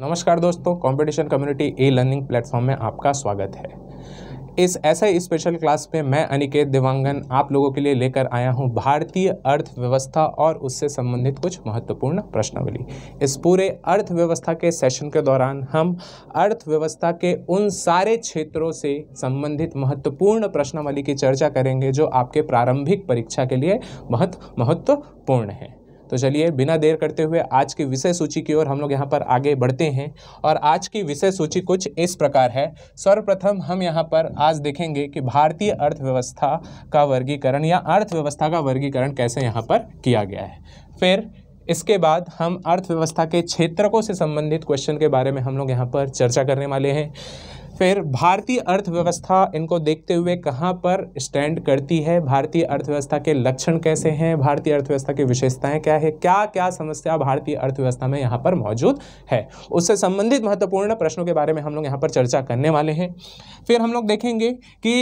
नमस्कार दोस्तों competition community e learning platform में आपका स्वागत है इस ऐसे स्पेशल क्लास में मैं अनिकेत देवांगन आप लोगों के लिए लेकर आया हूं भारतीय अर्थव्यवस्था और उससे संबंधित कुछ महत्वपूर्ण प्रश्नावली इस पूरे अर्थव्यवस्था के सेशन के दौरान हम अर्थव्यवस्था के उन सारे क्षेत्रों से संबंधित महत्वपूर्ण प्रश्नावली की चर्चा करेंगे जो आपके प्रारंभिक परीक्षा के लिए बहुत महत्वपूर्ण है तो चलिए बिना देर करते हुए आज की विषय सूची की ओर हम लोग यहाँ पर आगे बढ़ते हैं और आज की विषय सूची कुछ इस प्रकार है सर्वप्रथम हम यहाँ पर आज देखेंगे कि भारतीय अर्थव्यवस्था का वर्गीकरण या अर्थव्यवस्था का वर्गीकरण कैसे यहाँ पर किया गया है फिर इसके बाद हम अर्थव्यवस्था के क्षेत्रकों से संबंधित क्वेश्चन के बारे में हम लोग यहाँ पर चर्चा करने वाले हैं फिर भारतीय अर्थव्यवस्था इनको देखते हुए कहाँ पर स्टैंड करती है भारतीय अर्थव्यवस्था के लक्षण कैसे हैं भारतीय अर्थव्यवस्था की विशेषताएं क्या है क्या क्या समस्या भारतीय अर्थव्यवस्था में यहाँ पर मौजूद है उससे संबंधित महत्वपूर्ण प्रश्नों के बारे में हम लोग यहाँ पर चर्चा करने वाले हैं फिर हम लोग देखेंगे कि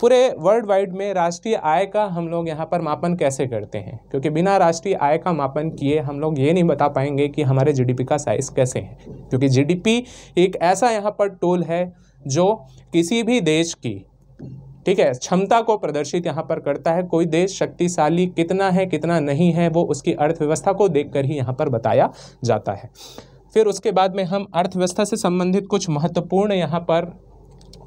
पूरे वर्ल्ड वाइड में राष्ट्रीय आय का हम लोग यहाँ पर मापन कैसे करते हैं क्योंकि बिना राष्ट्रीय आय का मापन किए हम लोग ये नहीं बता पाएंगे कि हमारे जीडीपी का साइज़ कैसे है क्योंकि जीडीपी एक ऐसा यहाँ पर टूल है जो किसी भी देश की ठीक है क्षमता को प्रदर्शित यहाँ पर करता है कोई देश शक्तिशाली कितना है कितना नहीं है वो उसकी अर्थव्यवस्था को देख ही यहाँ पर बताया जाता है फिर उसके बाद में हम अर्थव्यवस्था से संबंधित कुछ महत्वपूर्ण यहाँ पर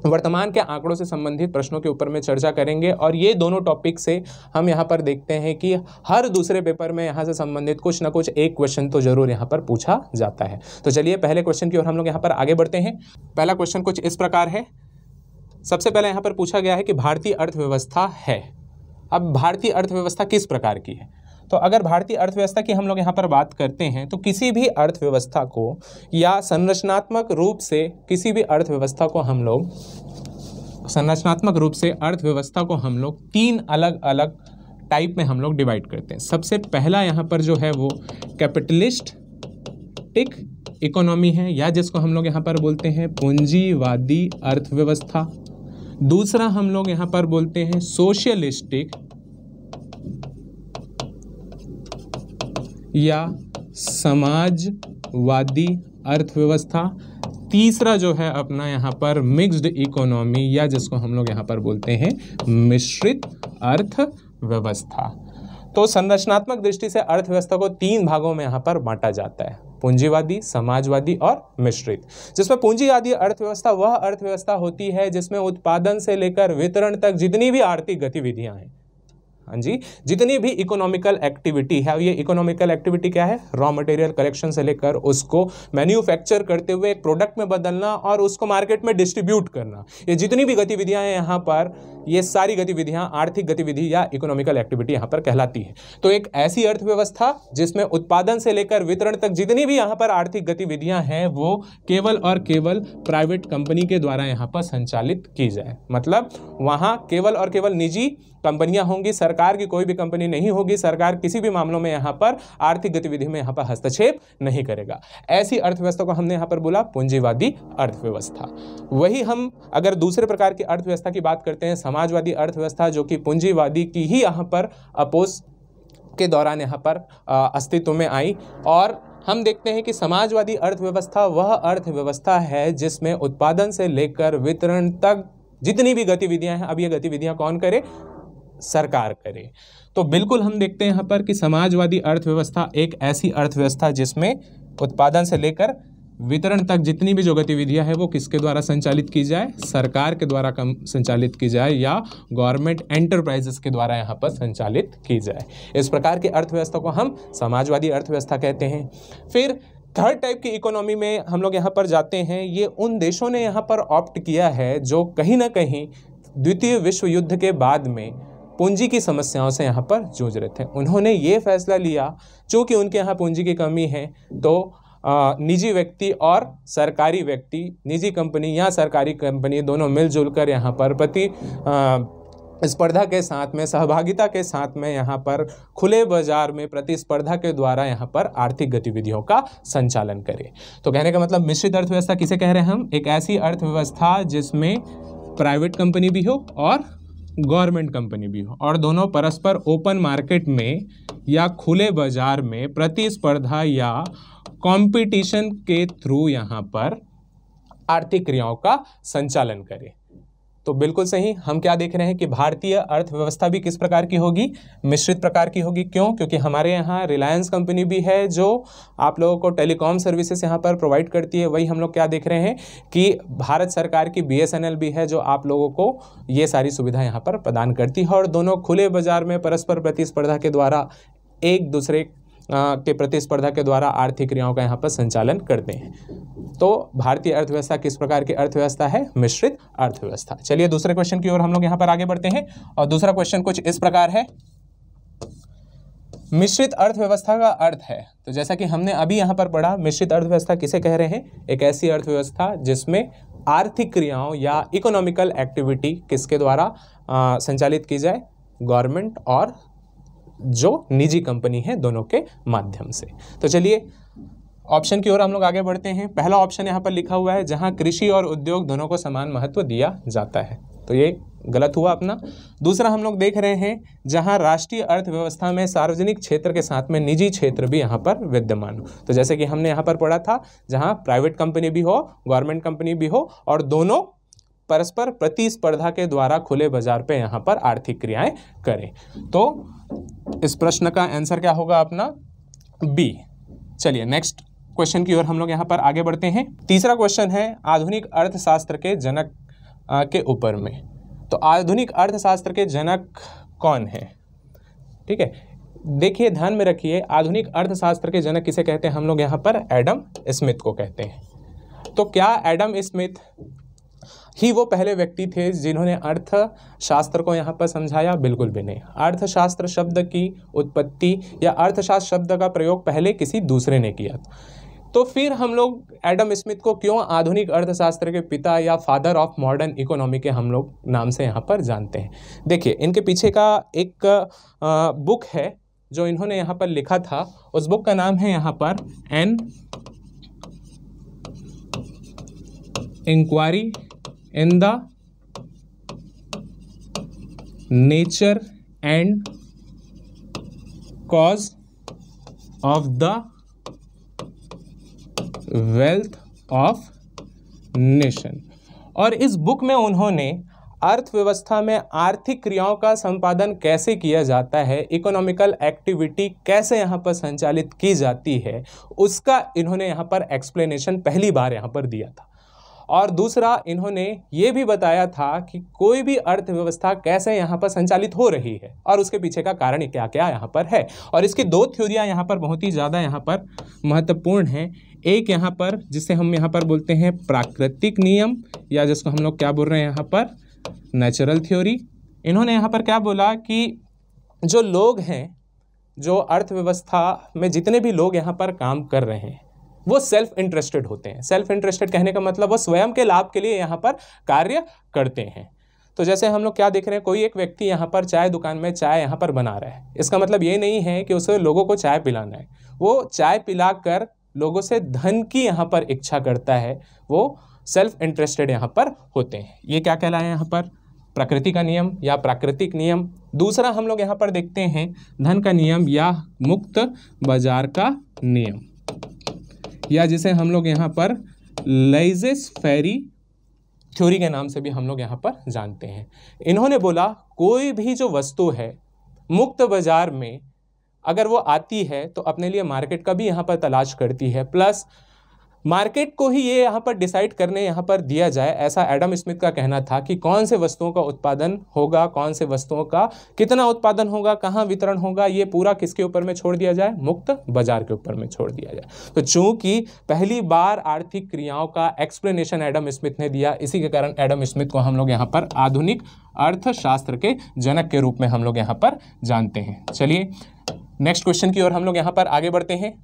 वर्तमान के आंकड़ों से संबंधित प्रश्नों के ऊपर में चर्चा करेंगे और ये दोनों टॉपिक से हम यहाँ पर देखते हैं कि हर दूसरे पेपर में यहाँ से संबंधित कुछ ना कुछ एक क्वेश्चन तो जरूर यहाँ पर पूछा जाता है तो चलिए पहले क्वेश्चन की ओर हम लोग यहाँ पर आगे बढ़ते हैं पहला क्वेश्चन कुछ इस प्रकार है सबसे पहले यहाँ पर पूछा गया है कि भारतीय अर्थव्यवस्था है अब भारतीय अर्थव्यवस्था किस प्रकार की है तो अगर भारतीय अर्थव्यवस्था की हम लोग यहाँ पर बात करते हैं तो किसी भी अर्थव्यवस्था को या संरचनात्मक रूप से किसी भी अर्थव्यवस्था को हम लोग संरचनात्मक रूप से अर्थव्यवस्था को हम लोग तीन अलग अलग टाइप में हम लोग डिवाइड करते हैं सबसे पहला यहाँ पर जो है वो कैपिटलिस्ट टिक इकोनॉमी है या जिसको हम लोग यहाँ पर बोलते हैं पूंजीवादी अर्थव्यवस्था दूसरा हम लोग यहाँ पर बोलते हैं सोशलिस्टिक या समाजवादी अर्थव्यवस्था तीसरा जो है अपना यहाँ पर मिक्स्ड इकोनॉमी या जिसको हम लोग यहाँ पर बोलते हैं मिश्रित अर्थव्यवस्था तो संरचनात्मक दृष्टि से अर्थव्यवस्था को तीन भागों में यहाँ पर बांटा जाता है पूंजीवादी समाजवादी और मिश्रित जिसमें पूंजीवादी अर्थव्यवस्था वह अर्थव्यवस्था होती है जिसमें उत्पादन से लेकर वितरण तक जितनी भी आर्थिक गतिविधियां हैं हाँ जी जितनी भी इकोनॉमिकल एक्टिविटी है ये इकोनॉमिकल एक्टिविटी क्या है रॉ मटेरियल कलेक्शन से लेकर उसको मैन्युफैक्चर करते हुए एक प्रोडक्ट में बदलना और उसको मार्केट में डिस्ट्रीब्यूट करना ये जितनी भी गतिविधियां हैं यहाँ पर ये सारी गतिविधियां आर्थिक गतिविधि या इकोनॉमिकल एक्टिविटी यहाँ पर कहलाती है तो एक ऐसी अर्थव्यवस्था जिसमें उत्पादन से लेकर वितरण तक जितनी भी यहाँ पर आर्थिक गतिविधियां हैं वो केवल और केवल प्राइवेट कंपनी के द्वारा यहाँ पर संचालित की जाए मतलब वहाँ केवल और केवल निजी कंपनियां होंगी सरकार की कोई भी कंपनी नहीं होगी सरकार किसी भी मामलों में यहाँ पर आर्थिक गतिविधि में यहाँ पर हस्तक्षेप नहीं करेगा ऐसी अर्थव्यवस्था को हमने यहाँ पर बोला पूंजीवादी अर्थव्यवस्था वही हम अगर दूसरे प्रकार की अर्थव्यवस्था की बात करते हैं समाजवादी अर्थव्यवस्था जो कि पूंजीवादी की ही यहाँ पर अपोज के दौरान यहाँ पर अस्तित्व में आई और हम देखते हैं कि समाजवादी अर्थव्यवस्था वह अर्थव्यवस्था है जिसमें उत्पादन से लेकर वितरण तक जितनी भी गतिविधियां हैं अब ये गतिविधियां कौन करे सरकार करे तो बिल्कुल हम देखते हैं यहाँ पर कि समाजवादी अर्थव्यवस्था एक ऐसी अर्थव्यवस्था जिसमें उत्पादन से लेकर वितरण तक जितनी भी जो गतिविधियां हैं वो किसके द्वारा संचालित की जाए सरकार के द्वारा कम संचालित की जाए या गवर्नमेंट एंटरप्राइजेस के द्वारा यहाँ पर संचालित की जाए इस प्रकार की अर्थव्यवस्था को हम समाजवादी अर्थव्यवस्था कहते हैं फिर थर्ड टाइप की इकोनॉमी में हम लोग यहाँ पर जाते हैं ये उन देशों ने यहाँ पर ऑप्ट किया है जो कहीं ना कहीं द्वितीय विश्व युद्ध के बाद में पूंजी की समस्याओं से यहाँ पर जूझ रहे थे उन्होंने ये फैसला लिया चूँकि उनके यहाँ पूंजी की कमी है तो निजी व्यक्ति और सरकारी व्यक्ति निजी कंपनी या सरकारी कंपनी दोनों मिलजुल कर यहाँ पर प्रति स्पर्धा के साथ में सहभागिता के साथ में यहाँ पर खुले बाजार में प्रतिस्पर्धा के द्वारा यहाँ पर आर्थिक गतिविधियों का संचालन करें तो कहने का मतलब मिश्रित अर्थव्यवस्था किसे कह रहे हैं हम एक ऐसी अर्थव्यवस्था जिसमें प्राइवेट कंपनी भी हो और गवर्नमेंट कंपनी भी हो और दोनों परस्पर ओपन मार्केट में या खुले बाजार में प्रतिस्पर्धा या कंपटीशन के थ्रू यहाँ पर आर्थिक क्रियाओं का संचालन करें तो बिल्कुल सही हम क्या देख रहे हैं कि भारतीय अर्थव्यवस्था भी किस प्रकार की होगी मिश्रित प्रकार की होगी क्यों क्योंकि हमारे यहाँ रिलायंस कंपनी भी है जो आप लोगों को टेलीकॉम सर्विसेज यहाँ पर प्रोवाइड करती है वही हम लोग क्या देख रहे हैं कि भारत सरकार की बी भी है जो आप लोगों को ये सारी सुविधा यहाँ पर प्रदान करती है और दोनों खुले बाजार में परस्पर प्रतिस्पर्धा के द्वारा एक दूसरे के प्रतिस्पर्धा के द्वारा आर्थिक क्रियाओं का यहाँ पर संचालन करते हैं तो भारतीय अर्थव्यवस्था किस प्रकार की अर्थव्यवस्था है मिश्रित अर्थव्यवस्था चलिए दूसरे क्वेश्चन की ओर हम लोग यहाँ पर आगे बढ़ते हैं और दूसरा क्वेश्चन कुछ इस प्रकार है मिश्रित अर्थव्यवस्था का अर्थ है तो जैसा कि हमने अभी यहाँ पर पढ़ा मिश्रित अर्थव्यवस्था किसे कह रहे हैं एक ऐसी अर्थव्यवस्था जिसमें आर्थिक क्रियाओं या इकोनॉमिकल एक्टिविटी किसके द्वारा संचालित की जाए गवर्नमेंट और जो निजी कंपनी है दोनों के माध्यम से तो चलिए ऑप्शन की ओर हम लोग आगे बढ़ते हैं पहला ऑप्शन यहाँ पर लिखा हुआ है जहाँ कृषि और उद्योग दोनों को समान महत्व दिया जाता है तो ये गलत हुआ अपना दूसरा हम लोग देख रहे हैं जहां राष्ट्रीय अर्थव्यवस्था में सार्वजनिक क्षेत्र के साथ में निजी क्षेत्र भी यहां पर विद्यमान हो तो जैसे कि हमने यहां पर पढ़ा था जहां प्राइवेट कंपनी भी हो गवर्नमेंट कंपनी भी हो और दोनों परस्पर प्रतिस्पर्धा के द्वारा खुले बाजार पे यहाँ पर आर्थिक क्रियाएं करें तो इस प्रश्न का आंसर क्या होगा अपना बी चलिए नेक्स्ट क्वेश्चन की ओर हम लोग यहाँ पर आगे बढ़ते हैं तीसरा क्वेश्चन है आधुनिक अर्थशास्त्र के जनक आ, के ऊपर में तो आधुनिक अर्थशास्त्र के जनक कौन है ठीक है देखिए ध्यान में रखिए आधुनिक अर्थशास्त्र के जनक किसे कहते हैं हम लोग यहाँ पर एडम स्मिथ को कहते हैं तो क्या एडम स्मिथ ही वो पहले व्यक्ति थे जिन्होंने अर्थशास्त्र को यहाँ पर समझाया बिल्कुल भी नहीं अर्थशास्त्र शब्द की उत्पत्ति या अर्थशास्त्र शब्द का प्रयोग पहले किसी दूसरे ने किया तो फिर हम लोग एडम स्मिथ को क्यों आधुनिक अर्थशास्त्र के पिता या फादर ऑफ मॉडर्न इकोनॉमी के हम लोग नाम से यहाँ पर जानते हैं देखिए इनके पीछे का एक बुक है जो इन्होंने यहाँ पर लिखा था उस बुक का नाम है यहाँ पर an inquiry in the nature and cause of the wealth of nation और इस बुक में उन्होंने अर्थव्यवस्था में आर्थिक क्रियाओं का संपादन कैसे किया जाता है इकोनॉमिकल एक्टिविटी कैसे यहाँ पर संचालित की जाती है उसका इन्होंने यहाँ पर एक्सप्लेनेशन पहली बार यहाँ पर दिया था और दूसरा इन्होंने ये भी बताया था कि कोई भी अर्थव्यवस्था कैसे यहाँ पर संचालित हो रही है और उसके पीछे का कारण क्या क्या यहाँ पर है और इसकी दो थ्योरियाँ यहाँ पर बहुत ही ज़्यादा यहाँ पर महत्वपूर्ण हैं एक यहाँ पर जिसे हम यहाँ पर बोलते हैं प्राकृतिक नियम या जिसको हम लोग क्या बोल रहे हैं यहाँ पर नेचुरल थ्योरी इन्होंने यहाँ पर क्या बोला कि जो लोग हैं जो अर्थव्यवस्था में जितने भी लोग यहाँ पर काम कर रहे हैं वो सेल्फ इंटरेस्टेड होते हैं सेल्फ इंटरेस्टेड कहने का मतलब वो स्वयं के लाभ के लिए यहाँ पर कार्य करते हैं तो जैसे हम लोग क्या देख रहे हैं कोई एक व्यक्ति यहाँ पर चाय दुकान में चाय यहाँ पर बना रहा है इसका मतलब ये नहीं है कि उसे लोगों को चाय पिलाना है वो चाय पिला कर लोगों से धन की यहाँ पर इच्छा करता है वो सेल्फ इंटरेस्टेड यहाँ पर होते हैं ये क्या कहलाए यहाँ पर प्रकृति का नियम या प्राकृतिक नियम दूसरा हम लोग यहाँ पर देखते हैं धन का नियम या मुक्त बाजार का नियम या जिसे हम लोग यहाँ पर लाइजेस फेरी थ्योरी के नाम से भी हम लोग यहाँ पर जानते हैं इन्होंने बोला कोई भी जो वस्तु है मुक्त बाजार में अगर वो आती है तो अपने लिए मार्केट का भी यहाँ पर तलाश करती है प्लस मार्केट को ही ये यहाँ पर डिसाइड करने यहाँ पर दिया जाए ऐसा एडम स्मिथ का कहना था कि कौन से वस्तुओं का उत्पादन होगा कौन से वस्तुओं का कितना उत्पादन होगा कहाँ वितरण होगा ये पूरा किसके ऊपर में छोड़ दिया जाए मुक्त बाजार के ऊपर में छोड़ दिया जाए तो चूंकि पहली बार आर्थिक क्रियाओं का एक्सप्लेनेशन एडम स्मिथ ने दिया इसी के कारण एडम स्मिथ को हम लोग यहाँ पर आधुनिक अर्थशास्त्र के जनक के रूप में हम लोग यहाँ पर जानते हैं चलिए नेक्स्ट क्वेश्चन की ओर हम लोग यहाँ पर आगे बढ़ते हैं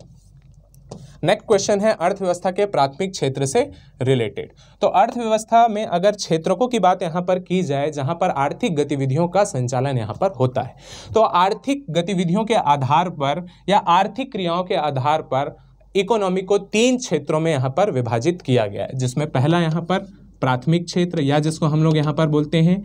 नेक्स्ट क्वेश्चन है अर्थव्यवस्था के प्राथमिक क्षेत्र से रिलेटेड तो अर्थव्यवस्था में अगर क्षेत्रकों की बात यहाँ पर की जाए जहाँ पर आर्थिक गतिविधियों का संचालन यहाँ पर होता है तो आर्थिक गतिविधियों के आधार पर या आर्थिक क्रियाओं के आधार पर इकोनॉमी को तीन क्षेत्रों में यहाँ पर विभाजित किया गया है जिसमें पहला यहाँ पर प्राथमिक क्षेत्र या जिसको हम लोग यहाँ पर बोलते हैं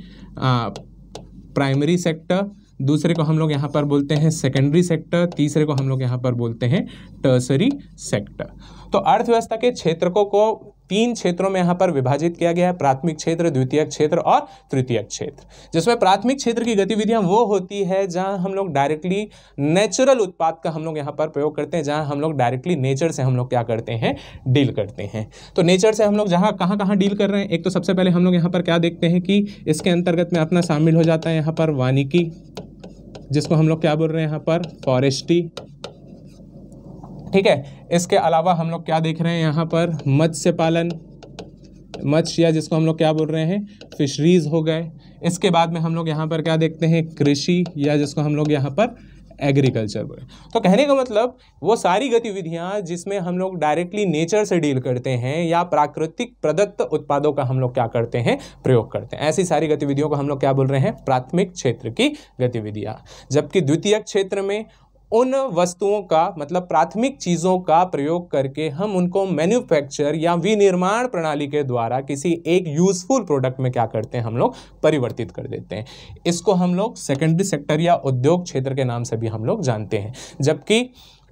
प्राइमरी सेक्टर दूसरे को हम लोग यहाँ पर बोलते हैं सेकेंडरी सेक्टर तीसरे को हम लोग यहाँ पर बोलते हैं टर्सरी सेक्टर तो अर्थव्यवस्था के क्षेत्रों को तीन क्षेत्रों में यहाँ पर विभाजित किया गया है प्राथमिक क्षेत्र द्वितीय क्षेत्र और तृतीय क्षेत्र जिसमें प्राथमिक क्षेत्र की गतिविधियां वो होती है जहां हम लोग डायरेक्टली नेचुरल उत्पाद का हम लोग यहाँ पर प्रयोग करते हैं जहां हम लोग डायरेक्टली नेचर से हम लोग क्या करते हैं डील करते हैं तो नेचर से हम लोग जहां कहाँ कहाँ डील कर रहे हैं एक तो सबसे पहले हम लोग यहाँ पर क्या देखते हैं कि इसके अंतर्गत में अपना शामिल हो जाता है यहाँ पर वानिकी जिसको हम लोग क्या बोल रहे हैं यहाँ पर फॉरेस्टी ठीक है इसके अलावा हम लोग क्या देख रहे हैं यहाँ पर मत्स्य पालन मत्स्य या जिसको हम लोग क्या बोल रहे हैं फिशरीज़ हो गए इसके बाद में हम लोग यहाँ पर क्या देखते हैं कृषि या जिसको हम लोग यहाँ पर एग्रीकल्चर बोले तो कहने का मतलब वो सारी गतिविधियाँ जिसमें हम लोग डायरेक्टली नेचर से डील करते हैं या प्राकृतिक प्रदत्त उत्पादों का हम लोग क्या करते हैं प्रयोग करते हैं ऐसी सारी गतिविधियों को हम लोग क्या बोल रहे हैं प्राथमिक क्षेत्र की गतिविधियाँ जबकि द्वितीय क्षेत्र में उन वस्तुओं का मतलब प्राथमिक चीज़ों का प्रयोग करके हम उनको मैन्युफैक्चर या विनिर्माण प्रणाली के द्वारा किसी एक यूज़फुल प्रोडक्ट में क्या करते हैं हम लोग परिवर्तित कर देते हैं इसको हम लोग सेकेंडरी सेक्टर या उद्योग क्षेत्र के नाम से भी हम लोग जानते हैं जबकि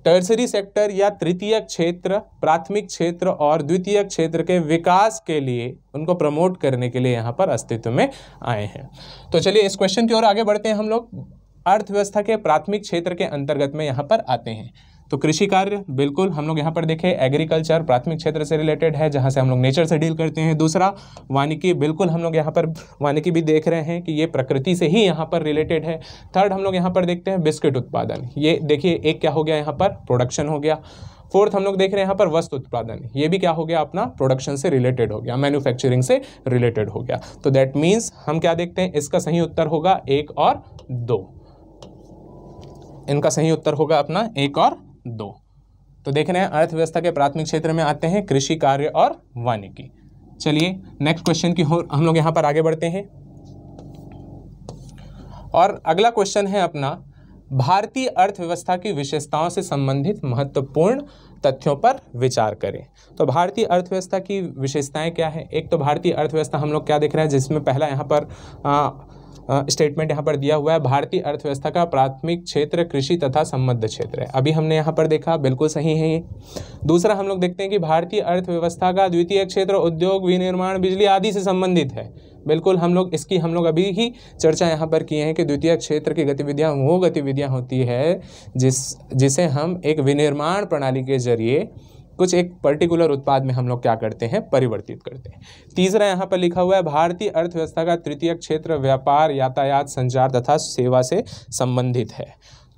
टर्सरी सेक्टर या तृतीय क्षेत्र प्राथमिक क्षेत्र और द्वितीय क्षेत्र के विकास के लिए उनको प्रमोट करने के लिए यहाँ पर अस्तित्व में आए हैं तो चलिए इस क्वेश्चन की ओर आगे बढ़ते हैं हम लोग अर्थव्यवस्था के प्राथमिक क्षेत्र के अंतर्गत में यहाँ पर आते हैं तो कृषि कार्य बिल्कुल हम लोग यहाँ पर देखें एग्रीकल्चर प्राथमिक क्षेत्र से रिलेटेड है जहाँ से हम लोग नेचर से डील करते हैं दूसरा वानिकी बिल्कुल हम लोग यहाँ पर वानिकी भी देख रहे हैं कि ये प्रकृति से ही यहाँ पर रिलेटेड है थर्ड हम लोग यहाँ पर देखते हैं बिस्किट उत्पादन ये देखिए एक क्या हो गया यहाँ पर प्रोडक्शन हो गया फोर्थ हम लोग देख रहे हैं यहाँ पर वस्तु उत्पादन ये भी क्या हो गया अपना प्रोडक्शन से रिलेटेड हो गया मैन्युफैक्चरिंग से रिलेटेड हो गया तो दैट मीन्स हम क्या देखते हैं इसका सही उत्तर होगा एक और दो इनका सही उत्तर होगा अपना एक और दो तो देख रहे हैं अर्थव्यवस्था के प्राथमिक क्षेत्र में आते हैं कृषि कार्य और वानिकी चलिए नेक्स्ट क्वेश्चन की हम लोग यहाँ पर आगे बढ़ते हैं और अगला क्वेश्चन है अपना भारतीय अर्थव्यवस्था की विशेषताओं से संबंधित महत्वपूर्ण तथ्यों पर विचार करें तो भारतीय अर्थव्यवस्था की विशेषताएं क्या है एक तो भारतीय अर्थव्यवस्था हम लोग क्या देख रहे हैं जिसमें पहला यहाँ पर आ, स्टेटमेंट यहाँ पर दिया हुआ है भारतीय अर्थव्यवस्था का प्राथमिक क्षेत्र कृषि तथा संबद्ध क्षेत्र है अभी हमने यहाँ पर देखा बिल्कुल सही है ये दूसरा हम लोग देखते हैं कि भारतीय अर्थव्यवस्था का द्वितीय क्षेत्र उद्योग विनिर्माण बिजली आदि से संबंधित है बिल्कुल हम लोग इसकी हम लोग अभी ही चर्चा यहाँ पर किए हैं कि द्वितीय क्षेत्र की गतिविधियाँ वो गतिविधियाँ होती है जिस जिसे हम एक विनिर्माण प्रणाली के जरिए कुछ एक पर्टिकुलर उत्पाद में हम लोग क्या करते हैं परिवर्तित करते हैं तीसरा यहाँ पर लिखा हुआ है भारतीय अर्थव्यवस्था का तृतीय क्षेत्र व्यापार यातायात संचार तथा सेवा से संबंधित है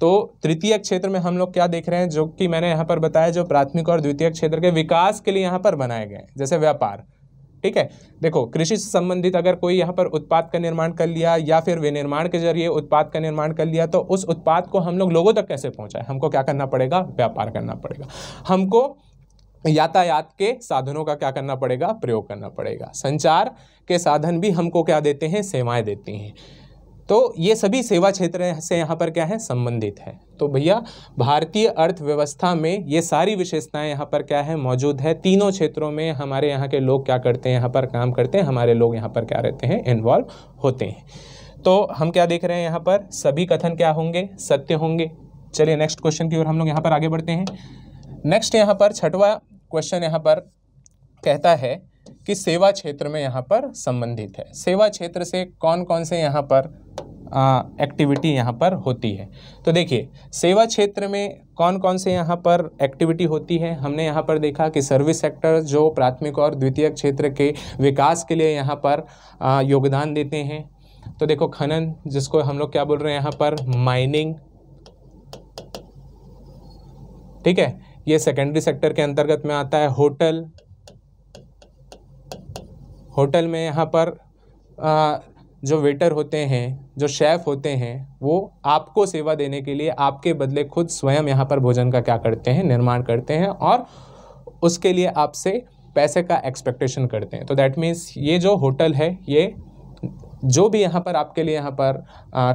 तो तृतीय क्षेत्र में हम लोग क्या देख रहे हैं जो कि मैंने यहाँ पर बताया जो प्राथमिक और द्वितीय क्षेत्र के विकास के लिए यहाँ पर बनाए गए हैं जैसे व्यापार ठीक है देखो कृषि से संबंधित अगर कोई यहाँ पर उत्पाद का निर्माण कर लिया या फिर विनिर्माण के जरिए उत्पाद का निर्माण कर लिया तो उस उत्पाद को हम लोग लोगों तक कैसे पहुँचाएं हमको क्या करना पड़ेगा व्यापार करना पड़ेगा हमको यातायात के साधनों का क्या करना पड़ेगा प्रयोग करना पड़ेगा संचार के साधन भी हमको क्या देते हैं सेवाएं देती हैं तो ये सभी सेवा क्षेत्र से यहाँ पर क्या है संबंधित है तो भैया भारतीय अर्थव्यवस्था में ये सारी विशेषताएं यहाँ पर क्या है मौजूद है तीनों क्षेत्रों में हमारे यहाँ के लोग क्या करते हैं यहाँ पर काम करते हैं हमारे लोग यहाँ पर क्या रहते हैं इन्वॉल्व होते हैं तो हम क्या देख रहे हैं यहाँ पर सभी कथन क्या होंगे सत्य होंगे चलिए नेक्स्ट क्वेश्चन की ओर हम लोग यहाँ पर आगे बढ़ते हैं नेक्स्ट यहाँ पर छठवा क्वेश्चन यहाँ पर कहता है कि सेवा क्षेत्र में यहाँ पर संबंधित है सेवा क्षेत्र से कौन कौन से यहाँ पर एक्टिविटी यहाँ पर होती है तो देखिए सेवा क्षेत्र में कौन कौन से यहाँ पर एक्टिविटी होती है हमने यहाँ पर देखा कि सर्विस सेक्टर जो प्राथमिक और द्वितीय क्षेत्र के विकास के लिए यहाँ पर आ, योगदान देते हैं तो देखो खनन जिसको हम लोग क्या बोल रहे हैं यहाँ पर माइनिंग ठीक है ये सेकेंडरी सेक्टर के अंतर्गत में आता है होटल होटल में यहाँ पर आ, जो वेटर होते हैं जो शेफ़ होते हैं वो आपको सेवा देने के लिए आपके बदले खुद स्वयं यहाँ पर भोजन का क्या करते हैं निर्माण करते हैं और उसके लिए आपसे पैसे का एक्सपेक्टेशन करते हैं तो दैट मीन्स ये जो होटल है ये जो भी यहाँ पर आपके लिए यहाँ पर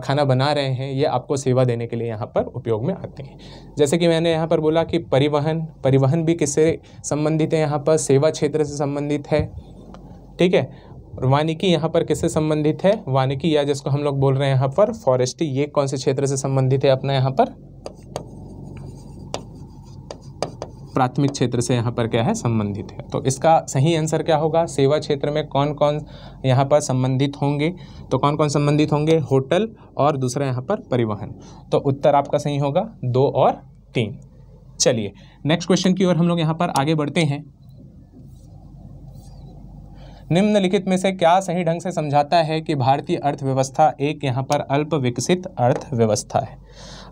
खाना बना रहे हैं ये आपको सेवा देने के लिए यहाँ पर उपयोग में आते हैं जैसे कि मैंने यहाँ पर बोला कि परिवहन परिवहन भी किससे संबंधित है यहाँ पर सेवा क्षेत्र से संबंधित है ठीक है वानिकी यहाँ पर किससे संबंधित है वानिकी या जिसको हम लोग बोल रहे हैं यहाँ पर फॉरेस्टी ये कौन से क्षेत्र से संबंधित है अपना यहाँ पर प्राथमिक क्षेत्र से यहाँ पर क्या है संबंधित है तो इसका सही आंसर क्या होगा सेवा क्षेत्र में कौन कौन यहाँ पर संबंधित होंगे तो कौन कौन संबंधित होंगे होटल और दूसरा यहाँ पर परिवहन तो उत्तर आपका सही होगा दो और तीन चलिए नेक्स्ट क्वेश्चन की ओर हम लोग यहाँ पर आगे बढ़ते हैं निम्नलिखित में से क्या सही ढंग से समझाता है कि भारतीय अर्थव्यवस्था एक यहाँ पर अल्प विकसित अर्थव्यवस्था है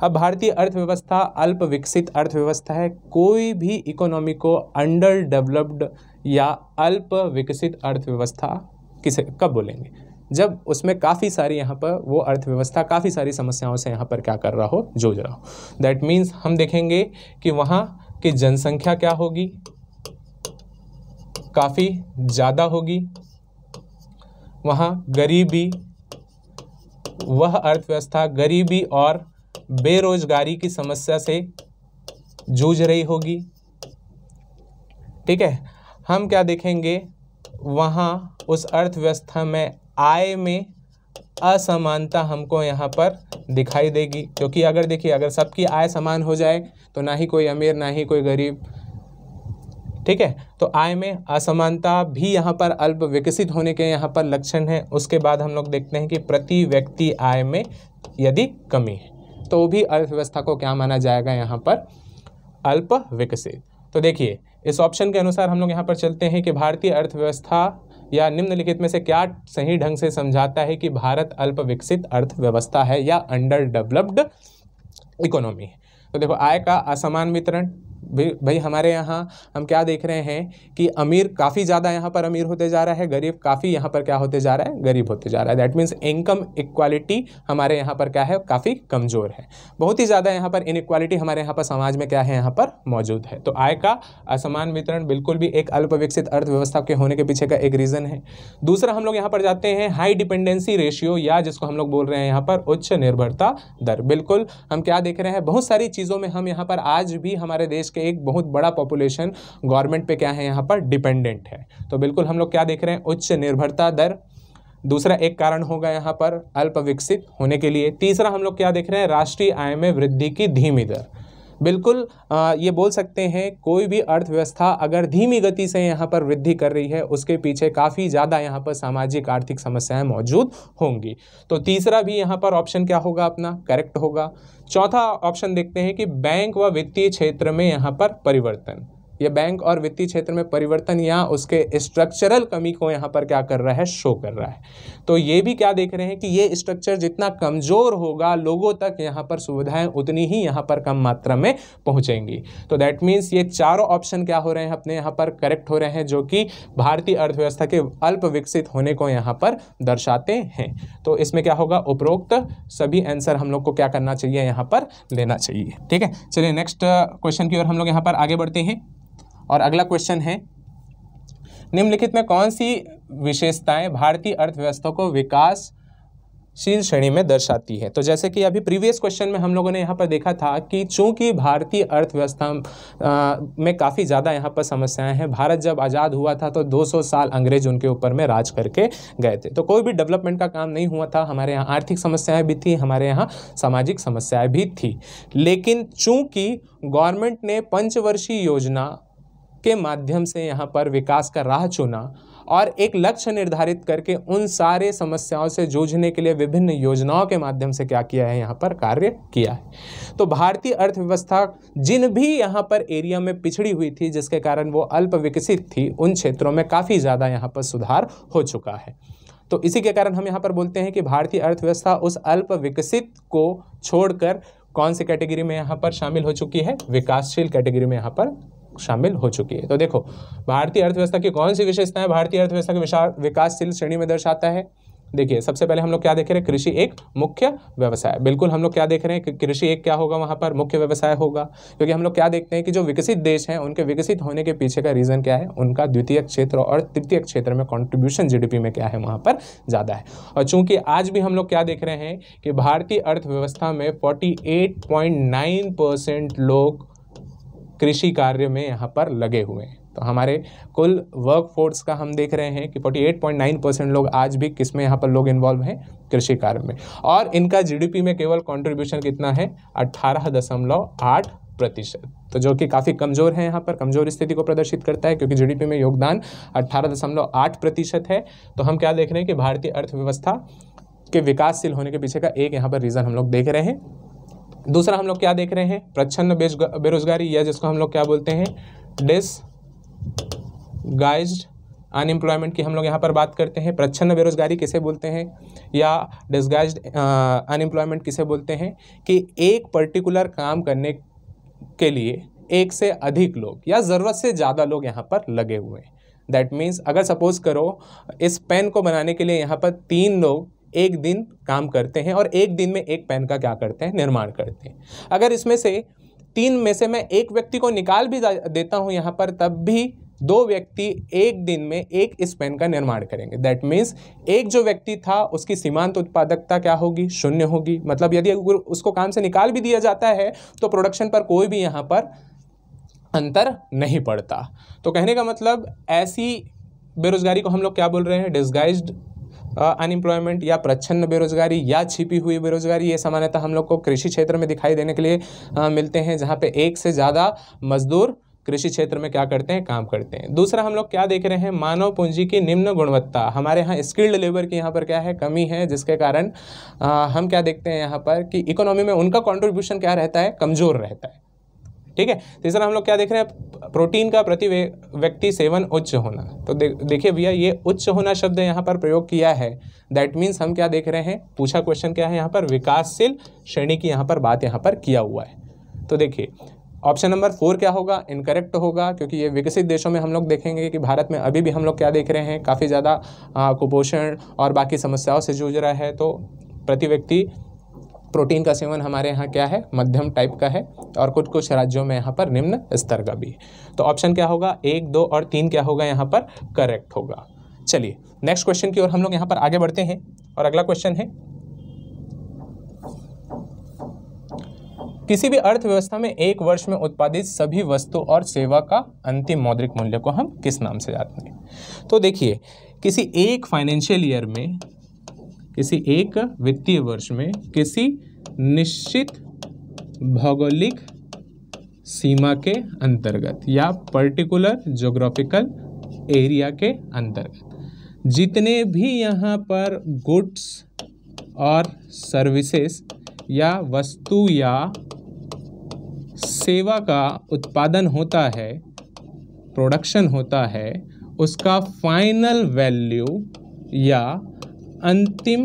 अब भारतीय अर्थव्यवस्था अल्प विकसित अर्थव्यवस्था है कोई भी इकोनॉमी को अंडर डेवलप्ड या अल्प विकसित अर्थव्यवस्था किसे कब बोलेंगे जब उसमें काफ़ी सारी यहाँ पर वो अर्थव्यवस्था काफ़ी सारी समस्याओं से यहाँ पर क्या कर रहा हो जूझ रहा हो दैट मीन्स हम देखेंगे कि वहाँ की जनसंख्या क्या होगी काफ़ी ज़्यादा होगी वहाँ गरीबी वह अर्थव्यवस्था गरीबी और बेरोजगारी की समस्या से जूझ रही होगी ठीक है हम क्या देखेंगे वहाँ उस अर्थव्यवस्था में आय में असमानता हमको यहाँ पर दिखाई देगी क्योंकि अगर देखिए अगर सबकी आय समान हो जाए तो ना ही कोई अमीर ना ही कोई गरीब ठीक है तो आय में असमानता भी यहाँ पर अल्प विकसित होने के यहाँ पर लक्षण है उसके बाद हम लोग देखते हैं कि प्रति व्यक्ति आय में यदि कमी है तो भी अर्थव्यवस्था को क्या माना जाएगा यहाँ पर अल्प विकसित तो देखिए इस ऑप्शन के अनुसार हम लोग यहाँ पर चलते हैं कि भारतीय अर्थव्यवस्था या निम्नलिखित में से क्या सही ढंग से समझाता है कि भारत अल्प विकसित अर्थव्यवस्था है या अंडर डेवलप्ड इकोनॉमी है तो देखो आय का असमान वितरण भाई हमारे यहाँ हम क्या देख रहे हैं कि अमीर काफ़ी ज़्यादा यहाँ पर अमीर होते जा रहा है गरीब काफ़ी यहाँ पर क्या होते जा रहा है गरीब होते जा रहा है दैट मीन्स इनकम इक्वालिटी हमारे यहाँ पर क्या है काफ़ी कमज़ोर है बहुत ही ज़्यादा यहाँ पर इनक्वालिटी हमारे यहाँ पर समाज में क्या है यहाँ पर मौजूद है तो आय का असमान वितरण बिल्कुल भी एक अल्पविकसित अर्थव्यवस्था के होने के पीछे का एक रीज़न है दूसरा हम लोग यहाँ पर जाते हैं हाई डिपेंडेंसी रेशियो या जिसको हम लोग बोल रहे हैं यहाँ पर उच्च निर्भरता दर बिल्कुल हम क्या देख रहे हैं बहुत सारी चीज़ों में हम यहाँ पर आज भी हमारे देश के के एक बहुत बड़ा पॉपुलेशन गवर्नमेंट पे क्या है यहाँ पर डिपेंडेंट है तो बिल्कुल हम लोग क्या देख रहे हैं उच्च निर्भरता दर दूसरा एक कारण होगा यहाँ पर अल्प विकसित होने के लिए तीसरा हम लोग क्या देख रहे हैं राष्ट्रीय आय में वृद्धि की धीमी दर बिल्कुल आ, ये बोल सकते हैं कोई भी अर्थव्यवस्था अगर धीमी गति से यहाँ पर वृद्धि कर रही है उसके पीछे काफ़ी ज़्यादा यहाँ पर सामाजिक आर्थिक समस्याएं मौजूद होंगी तो तीसरा भी यहाँ पर ऑप्शन क्या होगा अपना करेक्ट होगा चौथा ऑप्शन देखते हैं कि बैंक व वित्तीय क्षेत्र में यहाँ पर परिवर्तन ये बैंक और वित्तीय क्षेत्र में परिवर्तन या उसके स्ट्रक्चरल कमी को यहाँ पर क्या कर रहा है शो कर रहा है तो ये भी क्या देख रहे हैं कि ये स्ट्रक्चर जितना कमज़ोर होगा लोगों तक यहाँ पर सुविधाएं उतनी ही यहाँ पर कम मात्रा में पहुँचेंगी तो दैट मीन्स ये चारों ऑप्शन क्या हो रहे हैं अपने यहाँ पर करेक्ट हो रहे हैं जो कि भारतीय अर्थव्यवस्था के अल्प विकसित होने को यहाँ पर दर्शाते हैं तो इसमें क्या होगा उपरोक्त सभी आंसर हम लोग को क्या करना चाहिए यहाँ पर लेना चाहिए ठीक है चलिए नेक्स्ट क्वेश्चन की ओर हम लोग यहाँ पर आगे बढ़ते हैं और अगला क्वेश्चन है निम्नलिखित में कौन सी विशेषताएं भारतीय अर्थव्यवस्था को विकास शील श्रेणी में दर्शाती है तो जैसे कि अभी प्रीवियस क्वेश्चन में हम लोगों ने यहाँ पर देखा था कि चूंकि भारतीय अर्थव्यवस्था में काफ़ी ज़्यादा यहाँ पर समस्याएं हैं भारत जब आज़ाद हुआ था तो 200 साल अंग्रेज उनके ऊपर में राज करके गए थे तो कोई भी डेवलपमेंट का काम नहीं हुआ था हमारे यहाँ आर्थिक समस्याएँ भी थी हमारे यहाँ सामाजिक समस्याएँ भी थी लेकिन चूँकि गवर्नमेंट ने पंचवर्षीय योजना के माध्यम से यहाँ पर विकास का राह चुना और एक लक्ष्य निर्धारित करके उन सारे समस्याओं से जूझने के लिए विभिन्न योजनाओं के माध्यम से क्या किया है यहाँ पर कार्य किया है तो भारतीय अर्थव्यवस्था जिन भी यहाँ पर एरिया में पिछड़ी हुई थी जिसके कारण वो अल्प विकसित थी उन क्षेत्रों में काफ़ी ज़्यादा यहाँ पर सुधार हो चुका है तो इसी के कारण हम यहाँ पर बोलते हैं कि भारतीय अर्थव्यवस्था उस अल्प विकसित को छोड़कर कौन से कैटेगरी में यहाँ पर शामिल हो चुकी है विकासशील कैटेगरी में यहाँ पर शामिल हो चुकी है तो देखो भारतीय अर्थव्यवस्था की कौन सी विशेषताएं भारतीय अर्थव्यवस्था के विकासशील श्रेणी में दर्शाता है देखिए सबसे पहले हम लोग क्या देख रहे हैं कृषि एक मुख्य व्यवसाय बिल्कुल हम लोग क्या देख रहे हैं कि कृषि एक क्या होगा वहाँ पर मुख्य व्यवसाय होगा क्योंकि हम लोग क्या देखते हैं कि जो विकसित देश हैं उनके विकसित होने के पीछे का रीज़न क्या है उनका द्वितीय क्षेत्र और तृतीय क्षेत्र में कॉन्ट्रीब्यूशन जी में क्या है वहाँ पर ज़्यादा है और चूँकि आज भी हम लोग क्या देख रहे हैं कि भारतीय अर्थव्यवस्था में फोर्टी लोग कृषि कार्य में यहाँ पर लगे हुए हैं तो हमारे कुल वर्क फोर्स का हम देख रहे हैं कि 48.9 परसेंट लोग आज भी किस में यहाँ पर लोग इन्वॉल्व हैं कृषि कार्य में और इनका जीडीपी में केवल कंट्रीब्यूशन कितना है अट्ठारह दशमलव आठ प्रतिशत तो जो कि काफ़ी कमज़ोर है यहाँ पर कमज़ोर स्थिति को प्रदर्शित करता है क्योंकि जीडीपी में योगदान अट्ठारह दशमलव आठ प्रतिशत है तो हम क्या देख रहे हैं कि भारतीय अर्थव्यवस्था के विकासशील होने के पीछे का एक यहाँ पर रीज़न हम लोग देख रहे हैं दूसरा हम लोग क्या देख रहे हैं प्रच्छन्न बेरोजगारी या जिसको हम लोग क्या बोलते हैं डिस गाइज्ड अनएम्प्लॉयमेंट की हम लोग यहाँ पर बात करते हैं प्रच्छन्न बेरोजगारी किसे बोलते हैं या डिसगाइज अनएम्प्लॉयमेंट किसे बोलते हैं कि एक पर्टिकुलर काम करने के लिए एक से अधिक लोग या ज़रूरत से ज़्यादा लोग यहाँ पर लगे हुए हैं दैट मीन्स अगर सपोज़ करो इस पेन को बनाने के लिए यहाँ पर तीन लोग एक दिन काम करते हैं और एक दिन में एक पेन का क्या करते हैं निर्माण करते हैं अगर इसमें से तीन में से मैं एक व्यक्ति को निकाल भी देता हूँ यहाँ पर तब भी दो व्यक्ति एक दिन में एक इस पेन का निर्माण करेंगे दैट मीन्स एक जो व्यक्ति था उसकी सीमांत उत्पादकता क्या होगी शून्य होगी मतलब यदि उसको काम से निकाल भी दिया जाता है तो प्रोडक्शन पर कोई भी यहाँ पर अंतर नहीं पड़ता तो कहने का मतलब ऐसी बेरोजगारी को हम लोग क्या बोल रहे हैं डिस्गाइज अनएम्प्लॉयमेंट या प्रच्छन्न बेरोजगारी या छिपी हुई बेरोजगारी ये सामान्यतः हम लोग को कृषि क्षेत्र में दिखाई देने के लिए मिलते हैं जहाँ पर एक से ज़्यादा मजदूर कृषि क्षेत्र में क्या करते हैं काम करते हैं दूसरा हम लोग क्या देख रहे हैं मानव पूंजी की निम्न गुणवत्ता हमारे यहाँ स्किल्ड लेबर की यहाँ पर क्या है कमी है जिसके कारण आ, हम क्या देखते हैं यहाँ पर कि इकोनॉमी में उनका कॉन्ट्रीब्यूशन क्या रहता है कमज़ोर रहता है ठीक है तीसरा तो हम लोग क्या देख रहे हैं प्रोटीन का प्रति व्यक्ति सेवन उच्च होना तो दे, देखिए भैया ये उच्च होना शब्द यहाँ पर प्रयोग किया है दैट मीन्स हम क्या देख रहे हैं पूछा क्वेश्चन क्या है यहाँ पर विकासशील श्रेणी की यहाँ पर बात यहाँ पर किया हुआ है तो देखिए ऑप्शन नंबर फोर क्या होगा इनकरेक्ट होगा क्योंकि ये विकसित देशों में हम लोग देखेंगे कि भारत में अभी भी हम लोग क्या देख रहे हैं काफ़ी ज़्यादा कुपोषण और बाकी समस्याओं से जूझ रहा है तो प्रति व्यक्ति प्रोटीन का सेवन हमारे यहाँ क्या है मध्यम टाइप का है और कुछ कुछ राज्यों में यहाँ पर निम्न स्तर का भी है तो ऑप्शन क्या होगा एक दो और तीन क्या होगा यहाँ पर करेक्ट होगा चलिए नेक्स्ट क्वेश्चन की ओर हम लोग यहाँ पर आगे बढ़ते हैं और अगला क्वेश्चन है किसी भी अर्थव्यवस्था में एक वर्ष में उत्पादित सभी वस्तु और सेवा का अंतिम मौद्रिक मूल्य को हम किस नाम से जानते हैं तो देखिए किसी एक फाइनेंशियल ईयर में किसी एक वित्तीय वर्ष में किसी निश्चित भौगोलिक सीमा के अंतर्गत या पर्टिकुलर जोग्राफिकल एरिया के अंतर्गत जितने भी यहाँ पर गुड्स और सर्विसेस या वस्तु या सेवा का उत्पादन होता है प्रोडक्शन होता है उसका फाइनल वैल्यू या अंतिम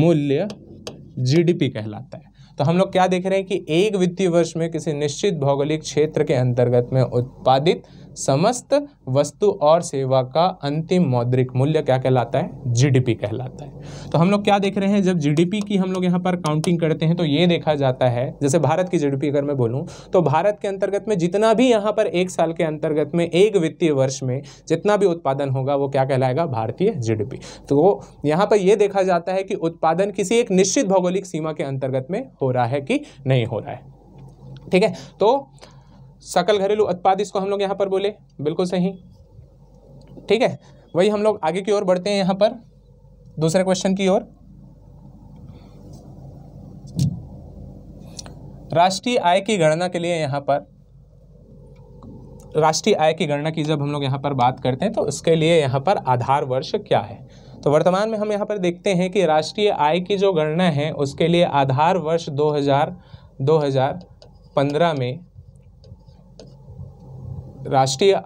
मूल्य जीडीपी कहलाता है तो हम लोग क्या देख रहे हैं कि एक वित्तीय वर्ष में किसी निश्चित भौगोलिक क्षेत्र के अंतर्गत में उत्पादित समस्त वस्तु और सेवा का अंतिम मौद्रिक मूल्य क्या कहलाता है जीडीपी कहलाता है तो हम लोग क्या देख रहे हैं जब जीडीपी की हम लोग यहाँ पर काउंटिंग करते हैं तो ये देखा जाता है जैसे भारत की जीडीपी अगर मैं बोलूँ तो भारत के अंतर्गत में जितना भी यहाँ पर एक साल के अंतर्गत में एक वित्तीय वर्ष में जितना भी उत्पादन होगा वो क्या कहलाएगा भारतीय जी तो यहाँ पर यह देखा जाता है कि उत्पादन किसी एक निश्चित भौगोलिक सीमा के अंतर्गत में हो रहा है कि नहीं हो रहा है ठीक है तो सकल घरेलू उत्पाद इसको हम लोग यहाँ पर बोले बिल्कुल सही ठीक है वही हम लोग आगे की ओर बढ़ते हैं यहाँ पर दूसरे क्वेश्चन की ओर राष्ट्रीय आय की गणना के लिए यहाँ पर राष्ट्रीय आय की गणना की जब हम लोग यहाँ पर बात करते हैं तो उसके लिए यहाँ पर आधार वर्ष क्या है तो वर्तमान में हम यहाँ पर देखते हैं कि राष्ट्रीय आय की जो गणना है उसके लिए आधार वर्ष 2000 2015 में राष्ट्रीय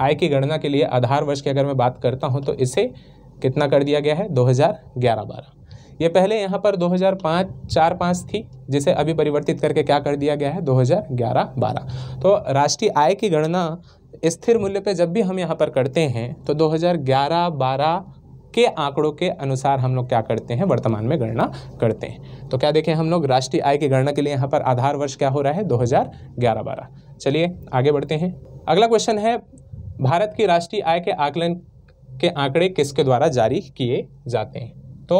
आय की गणना के लिए आधार वर्ष की अगर मैं बात करता हूँ तो इसे कितना कर दिया गया है 2011-12 ये पहले यहाँ पर 2005 चार पाँच थी जिसे अभी परिवर्तित करके क्या कर दिया गया है 2011-12 तो राष्ट्रीय आय की गणना स्थिर मूल्य पे जब भी हम यहाँ पर करते हैं तो 2011-12 के आंकड़ों के अनुसार हम लोग क्या करते हैं वर्तमान में गणना करते हैं तो क्या देखें हम लोग राष्ट्रीय आय की गणना के लिए यहाँ पर आधार वर्ष क्या हो रहा है दो हज़ार चलिए आगे बढ़ते हैं अगला क्वेश्चन है भारत की राष्ट्रीय आय के आकलन के आंकड़े किसके द्वारा जारी किए जाते हैं तो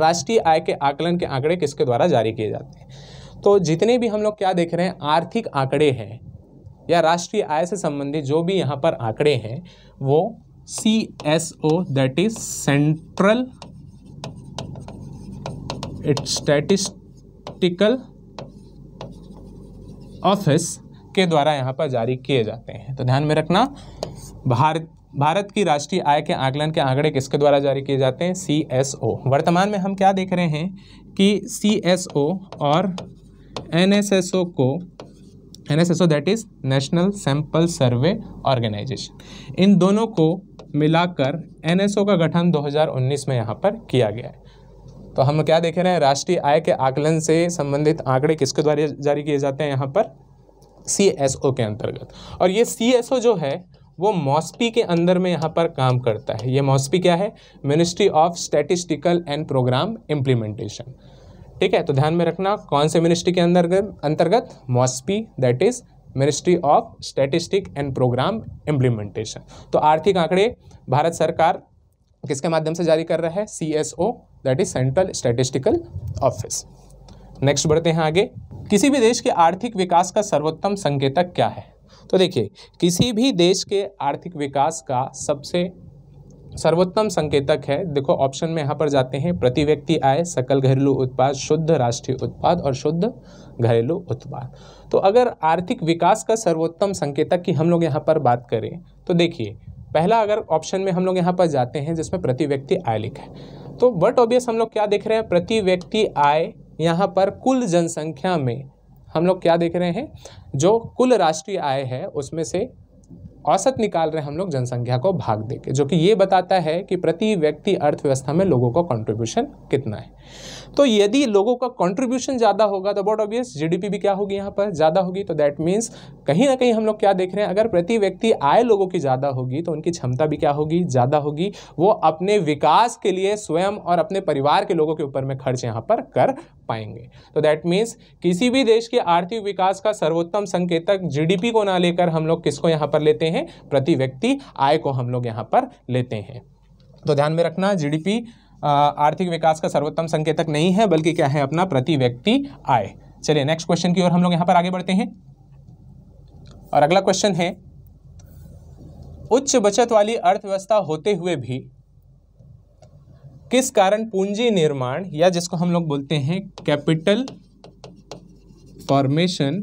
राष्ट्रीय आय के आकलन के आंकड़े किसके द्वारा जारी किए जाते हैं तो जितने भी हम लोग क्या देख रहे हैं आर्थिक आंकड़े हैं या राष्ट्रीय आय से संबंधित जो भी यहाँ पर आंकड़े हैं वो C S O that is central statistical office किसके द्वारा यहाँ पर जारी किए जाते हैं तो ध्यान में रखना भारत भारत की राष्ट्रीय आय के आकलन के आंकड़े किसके द्वारा जारी किए जाते हैं सी एस ओ वर्तमान में हम क्या देख रहे हैं कि सी एस ओ और एन एस एस ओ को N S S O that is national sample survey organisation इन दोनों को मिलाकर एन एस ओ का गठन 2019 में यहाँ पर किया गया है तो हम क्या देख रहे हैं राष्ट्रीय आय के आकलन से संबंधित आंकड़े किसके द्वारा जारी किए जाते हैं यहाँ पर सी एस ओ के अंतर्गत और ये सी एस ओ जो है वो मॉस्पी के अंदर में यहाँ पर काम करता है ये मॉस्पी क्या है ministry of statistical and programme implementation ठीक है तो ध्यान में रखना कौन से मिनिस्ट्री के अंदर अंतर्गत MoSPI that is ministry of statistic and programme implementation तो आर्थिक आंकड़े भारत सरकार किसके माध्यम से जारी कर रहा है C S O that is central statistical office next बढ़ते हैं आगे किसी भी देश के आर्थिक विकास का सर्वोत्तम संकेतक क्या है तो देखिए किसी भी देश के आर्थिक विकास का सबसे सर्वोत्तम संकेतक है देखो ऑप्शन में यहाँ पर जाते हैं प्रति व्यक्ति आय सकल घरेलू उत्पाद शुद्ध राष्ट्रीय उत्पाद और शुद्ध घरेलू उत्पाद तो अगर आर्थिक विकास का सर्वोत्तम संकेतक की हम लोग यहाँ पर बात करें तो देखिए पहला अगर ऑप्शन में हम लोग यहाँ पर जाते हैं जिसमें प्रति व्यक्ति आय लिखा है तो बट ऑब्वियस हम लोग क्या देख रहे हैं प्रति व्यक्ति आय यहाँ पर कुल जनसंख्या में हम लोग क्या देख रहे हैं जो कुल राष्ट्रीय आय है उसमें से औसत निकाल रहे हैं हम लोग जनसंख्या को भाग दे के जो कि ये बताता है कि प्रति व्यक्ति अर्थव्यवस्था में लोगों का कंट्रीब्यूशन कितना है तो यदि लोगों का कंट्रीब्यूशन ज़्यादा होगा तो बॉट ऑब्वियस जीडीपी भी क्या होगी यहाँ पर ज़्यादा होगी तो दैट मीन्स कहीं ना कहीं हम लोग क्या देख रहे हैं अगर प्रति व्यक्ति आय लोगों की ज़्यादा होगी तो उनकी क्षमता भी क्या होगी ज़्यादा होगी वो अपने विकास के लिए स्वयं और अपने परिवार के लोगों के ऊपर में खर्च यहाँ पर कर पाएंगे तो दैट मीन्स किसी भी देश के आर्थिक विकास का सर्वोत्तम संकेतक जीडीपी को ना लेकर हम लोग किसको यहाँ पर लेते हैं प्रति व्यक्ति आय को हम लोग यहाँ पर लेते हैं तो ध्यान में रखना जीडीपी आर्थिक विकास का सर्वोत्तम संकेतक नहीं है बल्कि क्या है अपना प्रति व्यक्ति आय चलिए नेक्स्ट क्वेश्चन की ओर हम लोग यहां पर आगे बढ़ते हैं और अगला क्वेश्चन है उच्च बचत वाली अर्थव्यवस्था होते हुए भी किस कारण पूंजी निर्माण या जिसको हम लोग बोलते हैं कैपिटल फॉर्मेशन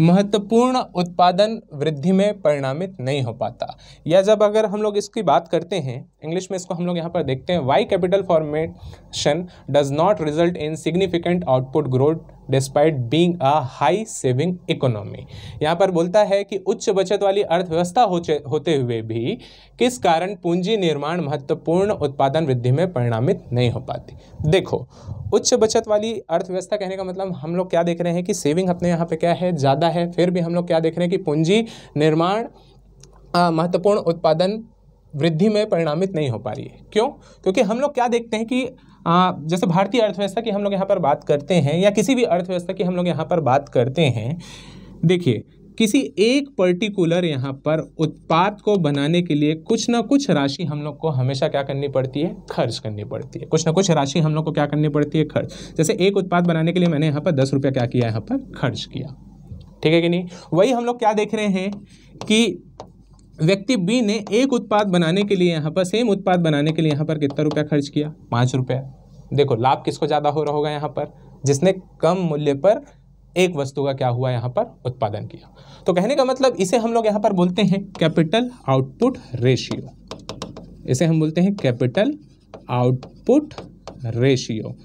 महत्वपूर्ण उत्पादन वृद्धि में परिणामित नहीं हो पाता या जब अगर हम लोग इसकी बात करते हैं इंग्लिश में इसको हम लोग यहाँ पर देखते हैं why capital formation does not result in significant output growth despite being a high saving economy यहाँ पर बोलता है कि उच्च बचत वाली अर्थव्यवस्था होते हुए भी किस कारण पूंजी निर्माण महत्वपूर्ण उत्पादन वृद्धि में परिणामित नहीं हो पाती देखो उच्च बचत वाली अर्थव्यवस्था कहने का मतलब हम लोग क्या देख रहे हैं कि सेविंग अपने यहाँ पे क्या है ज़्यादा है फिर भी हम लोग क्या देख रहे हैं कि पूंजी निर्माण महत्वपूर्ण उत्पादन वृद्धि में परिणामित नहीं हो पा रही है क्यों क्योंकि हम लोग क्या देखते हैं कि जैसे भारतीय अर्थव्यवस्था की हम लोग यहाँ पर बात करते हैं या किसी भी अर्थव्यवस्था की हम लोग यहाँ पर बात करते हैं देखिए किसी एक पर्टिकुलर यहाँ पर उत्पाद को बनाने के लिए कुछ ना कुछ राशि हम लोग को हमेशा क्या करनी पड़ती है खर्च करनी पड़ती है कुछ ना कुछ राशि हम लोग को क्या करनी पड़ती है खर्च जैसे एक उत्पाद बनाने के लिए मैंने यहाँ पर दस रुपया क्या किया यहाँ पर खर्च किया ठीक है कि नहीं वही हम लोग क्या देख रहे हैं कि व्यक्ति बी ने एक उत्पाद बनाने के लिए यहाँ पर सेम उत्पाद बनाने के लिए यहाँ पर कितना रुपया खर्च किया पाँच रुपया देखो लाभ किसको ज़्यादा हो रहा होगा यहाँ पर जिसने कम मूल्य पर एक वस्तु का क्या हुआ यहाँ पर उत्पादन किया तो कहने का मतलब इसे हम लोग यहाँ पर बोलते हैं कैपिटल आउटपुट रेशियो इसे हम बोलते हैं कैपिटल आउटपुट रेशियो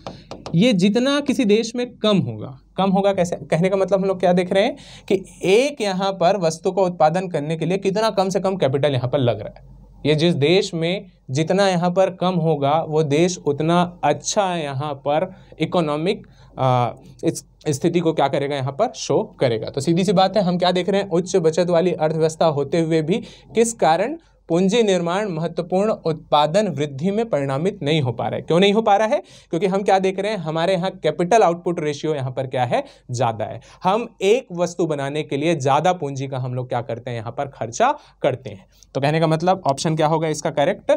ये जितना किसी देश में कम होगा कम होगा कैसे कहने का मतलब हम लोग क्या देख रहे हैं कि एक यहाँ पर वस्तु का उत्पादन करने के लिए कितना कम से कम कैपिटल यहाँ पर लग रहा है ये जिस देश में जितना यहाँ पर कम होगा वो देश उतना अच्छा यहाँ पर इकोनॉमिक स्थिति को क्या करेगा यहाँ पर शो करेगा तो सीधी सी बात है हम क्या देख रहे हैं उच्च बचत वाली अर्थव्यवस्था होते हुए भी किस कारण पूंजी निर्माण महत्वपूर्ण उत्पादन वृद्धि में परिणामित नहीं हो पा रहा है क्यों नहीं हो पा रहा है क्योंकि हम क्या देख रहे हैं हमारे यहाँ कैपिटल आउटपुट रेशियो यहाँ पर क्या है ज़्यादा है हम एक वस्तु बनाने के लिए ज़्यादा पूंजी का हम लोग क्या करते हैं यहाँ पर खर्चा करते हैं तो कहने का मतलब ऑप्शन क्या होगा इसका करेक्ट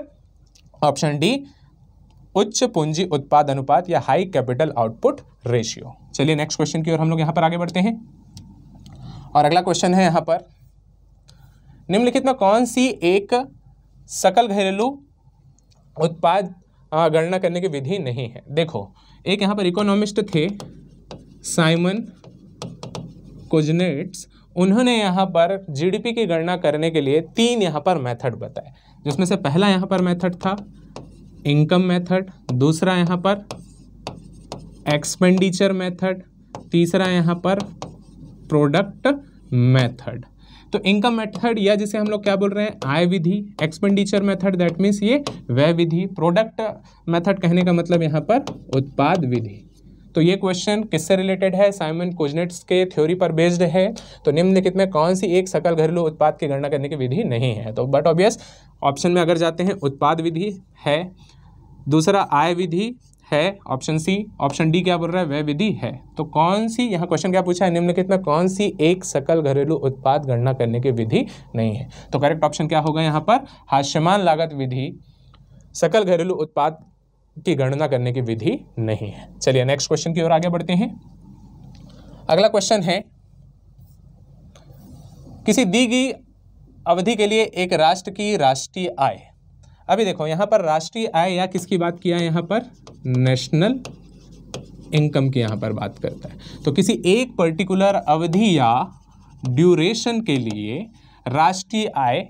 ऑप्शन डी उच्च पूंजी उत्पाद अनुपात या हाई कैपिटल आउटपुट रेशियो चलिए नेक्स्ट क्वेश्चन की ओर हम लोग यहाँ पर आगे बढ़ते हैं और अगला क्वेश्चन है यहाँ पर निम्नलिखित में कौन सी एक सकल घरेलू उत्पाद गणना करने की विधि नहीं है देखो एक यहाँ पर इकोनॉमिस्ट थे साइमन कुजनेट्स उन्होंने यहाँ पर जीडीपी की गणना करने के लिए तीन यहाँ पर मेथड बताए जिसमें से पहला यहाँ पर मेथड था इनकम मेथड दूसरा यहाँ पर एक्सपेंडिचर मेथड तीसरा यहाँ पर प्रोडक्ट मेथड तो इनकम मेथड या जिसे हम लोग क्या बोल रहे हैं आय विधि एक्सपेंडिचर मेथड दैट मीन्स ये व्यय विधि प्रोडक्ट मेथड कहने का मतलब यहाँ पर उत्पाद विधि तो ये क्वेश्चन किससे रिलेटेड है साइमन कोजनेट्स के थ्योरी पर बेस्ड है तो निम्नलिखित में कौन सी एक सकल घरेलू उत्पाद की गणना करने की विधि नहीं है तो बट ऑब्वियस ऑप्शन में अगर जाते हैं उत्पाद विधि है दूसरा आय विधि है ऑप्शन सी ऑप्शन डी क्या बोल रहा है वह विधि है तो कौन सी यहाँ क्वेश्चन क्या पूछा है निम्नलिखित में कौन सी एक सकल घरेलू उत्पाद गणना करने की विधि नहीं है तो करेक्ट ऑप्शन क्या होगा यहाँ पर हास्यमान लागत विधि सकल घरेलू उत्पाद की गणना करने की विधि नहीं है चलिए नेक्स्ट क्वेश्चन की ओर आगे बढ़ते हैं अगला क्वेश्चन है किसी दी गई अवधि के लिए एक राष्ट्र की राष्ट्रीय आय अभी देखो यहाँ पर राष्ट्रीय आय या किसकी बात किया है यहाँ पर नेशनल इनकम की यहाँ पर बात करता है तो किसी एक पर्टिकुलर अवधि या ड्यूरेशन के लिए राष्ट्रीय आय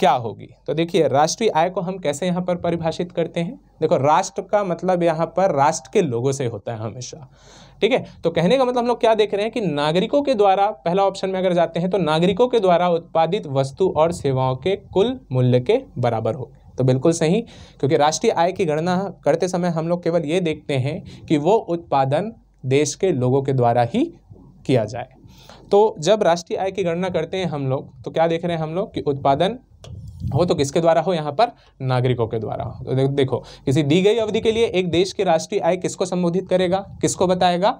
क्या होगी तो देखिए राष्ट्रीय आय को हम कैसे यहाँ पर परिभाषित करते हैं देखो राष्ट्र का मतलब यहाँ पर राष्ट्र के लोगों से होता है हमेशा ठीक है तो कहने का मतलब हम लोग क्या देख रहे हैं कि नागरिकों के द्वारा पहला ऑप्शन में अगर जाते हैं तो नागरिकों के द्वारा उत्पादित वस्तु और सेवाओं के कुल मूल्य के बराबर गए तो बिल्कुल सही क्योंकि राष्ट्रीय आय की गणना करते समय हम लोग केवल ये देखते हैं कि वो उत्पादन देश के लोगों के द्वारा ही किया जाए तो जब राष्ट्रीय आय की गणना करते हैं हम लोग तो क्या देख रहे हैं हम लोग कि उत्पादन हो तो किसके द्वारा हो यहाँ पर नागरिकों के द्वारा हो तो देखो किसी दी गई अवधि के लिए एक देश की राष्ट्रीय आय किसको संबोधित करेगा किसको बताएगा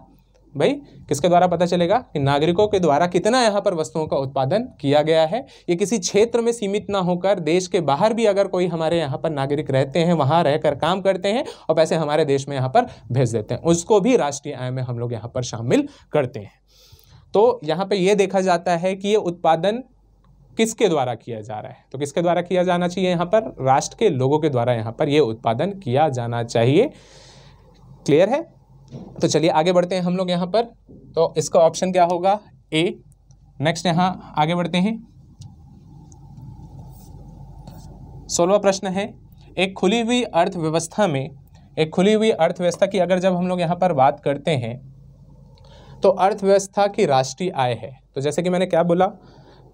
भाई किसके द्वारा पता चलेगा कि नागरिकों के द्वारा कितना यहाँ पर वस्तुओं का उत्पादन किया गया है ये किसी क्षेत्र में सीमित ना होकर देश के बाहर भी अगर कोई हमारे यहाँ पर नागरिक रहते हैं वहाँ रहकर काम करते हैं और पैसे हमारे देश में यहाँ पर भेज देते हैं उसको भी राष्ट्रीय आय में हम लोग यहाँ पर शामिल करते हैं तो यहाँ पर यह देखा जाता है कि ये उत्पादन किसके द्वारा किया जा रहा है तो किसके द्वारा किया जाना चाहिए यहाँ पर राष्ट्र के लोगों के द्वारा यहाँ पर ये उत्पादन किया जाना चाहिए क्लियर है तो चलिए आगे बढ़ते हैं हम लोग यहाँ पर तो इसका ऑप्शन क्या होगा ए नेक्स्ट यहाँ आगे बढ़ते हैं सोलवा प्रश्न है एक खुली हुई अर्थव्यवस्था में एक खुली हुई अर्थव्यवस्था की अगर जब हम लोग यहाँ पर बात करते हैं तो अर्थव्यवस्था की राष्ट्रीय आय है तो जैसे कि मैंने क्या बोला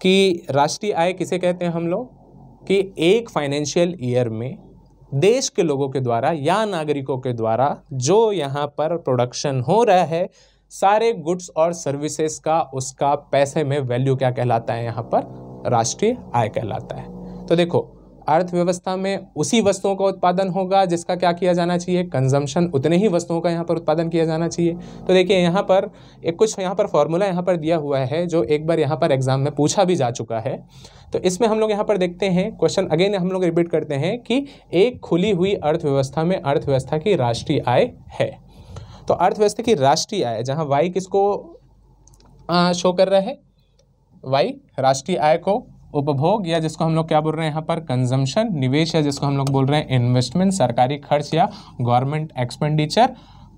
कि राष्ट्रीय आय किसे कहते हैं हम लोग कि एक फाइनेंशियल ईयर में देश के लोगों के द्वारा या नागरिकों के द्वारा जो यहाँ पर प्रोडक्शन हो रहा है सारे गुड्स और सर्विसेज का उसका पैसे में वैल्यू क्या कहलाता है यहाँ पर राष्ट्रीय आय कहलाता है तो देखो अर्थव्यवस्था में उसी वस्तुओं का उत्पादन होगा जिसका क्या किया जाना चाहिए कंजम्पशन उतने ही वस्तुओं का यहाँ पर उत्पादन किया जाना चाहिए तो देखिए यहाँ पर एक कुछ यहाँ पर फॉर्मूला यहाँ पर दिया हुआ है जो एक बार यहाँ पर एग्जाम में पूछा भी जा चुका है तो इसमें हम लोग यहाँ पर देखते हैं क्वेश्चन अगेन हम लोग रिपीट करते हैं कि एक खुली हुई अर्थव्यवस्था में अर्थव्यवस्था की राष्ट्रीय आय है तो अर्थव्यवस्था की राष्ट्रीय आय जहाँ वाई किसको शो कर रहा है वाई राष्ट्रीय आय को उपभोग या जिसको हम लोग क्या बोल रहे हैं यहाँ पर कंजम्पशन निवेश या जिसको हम लोग बोल रहे हैं इन्वेस्टमेंट सरकारी खर्च या गवर्नमेंट एक्सपेंडिचर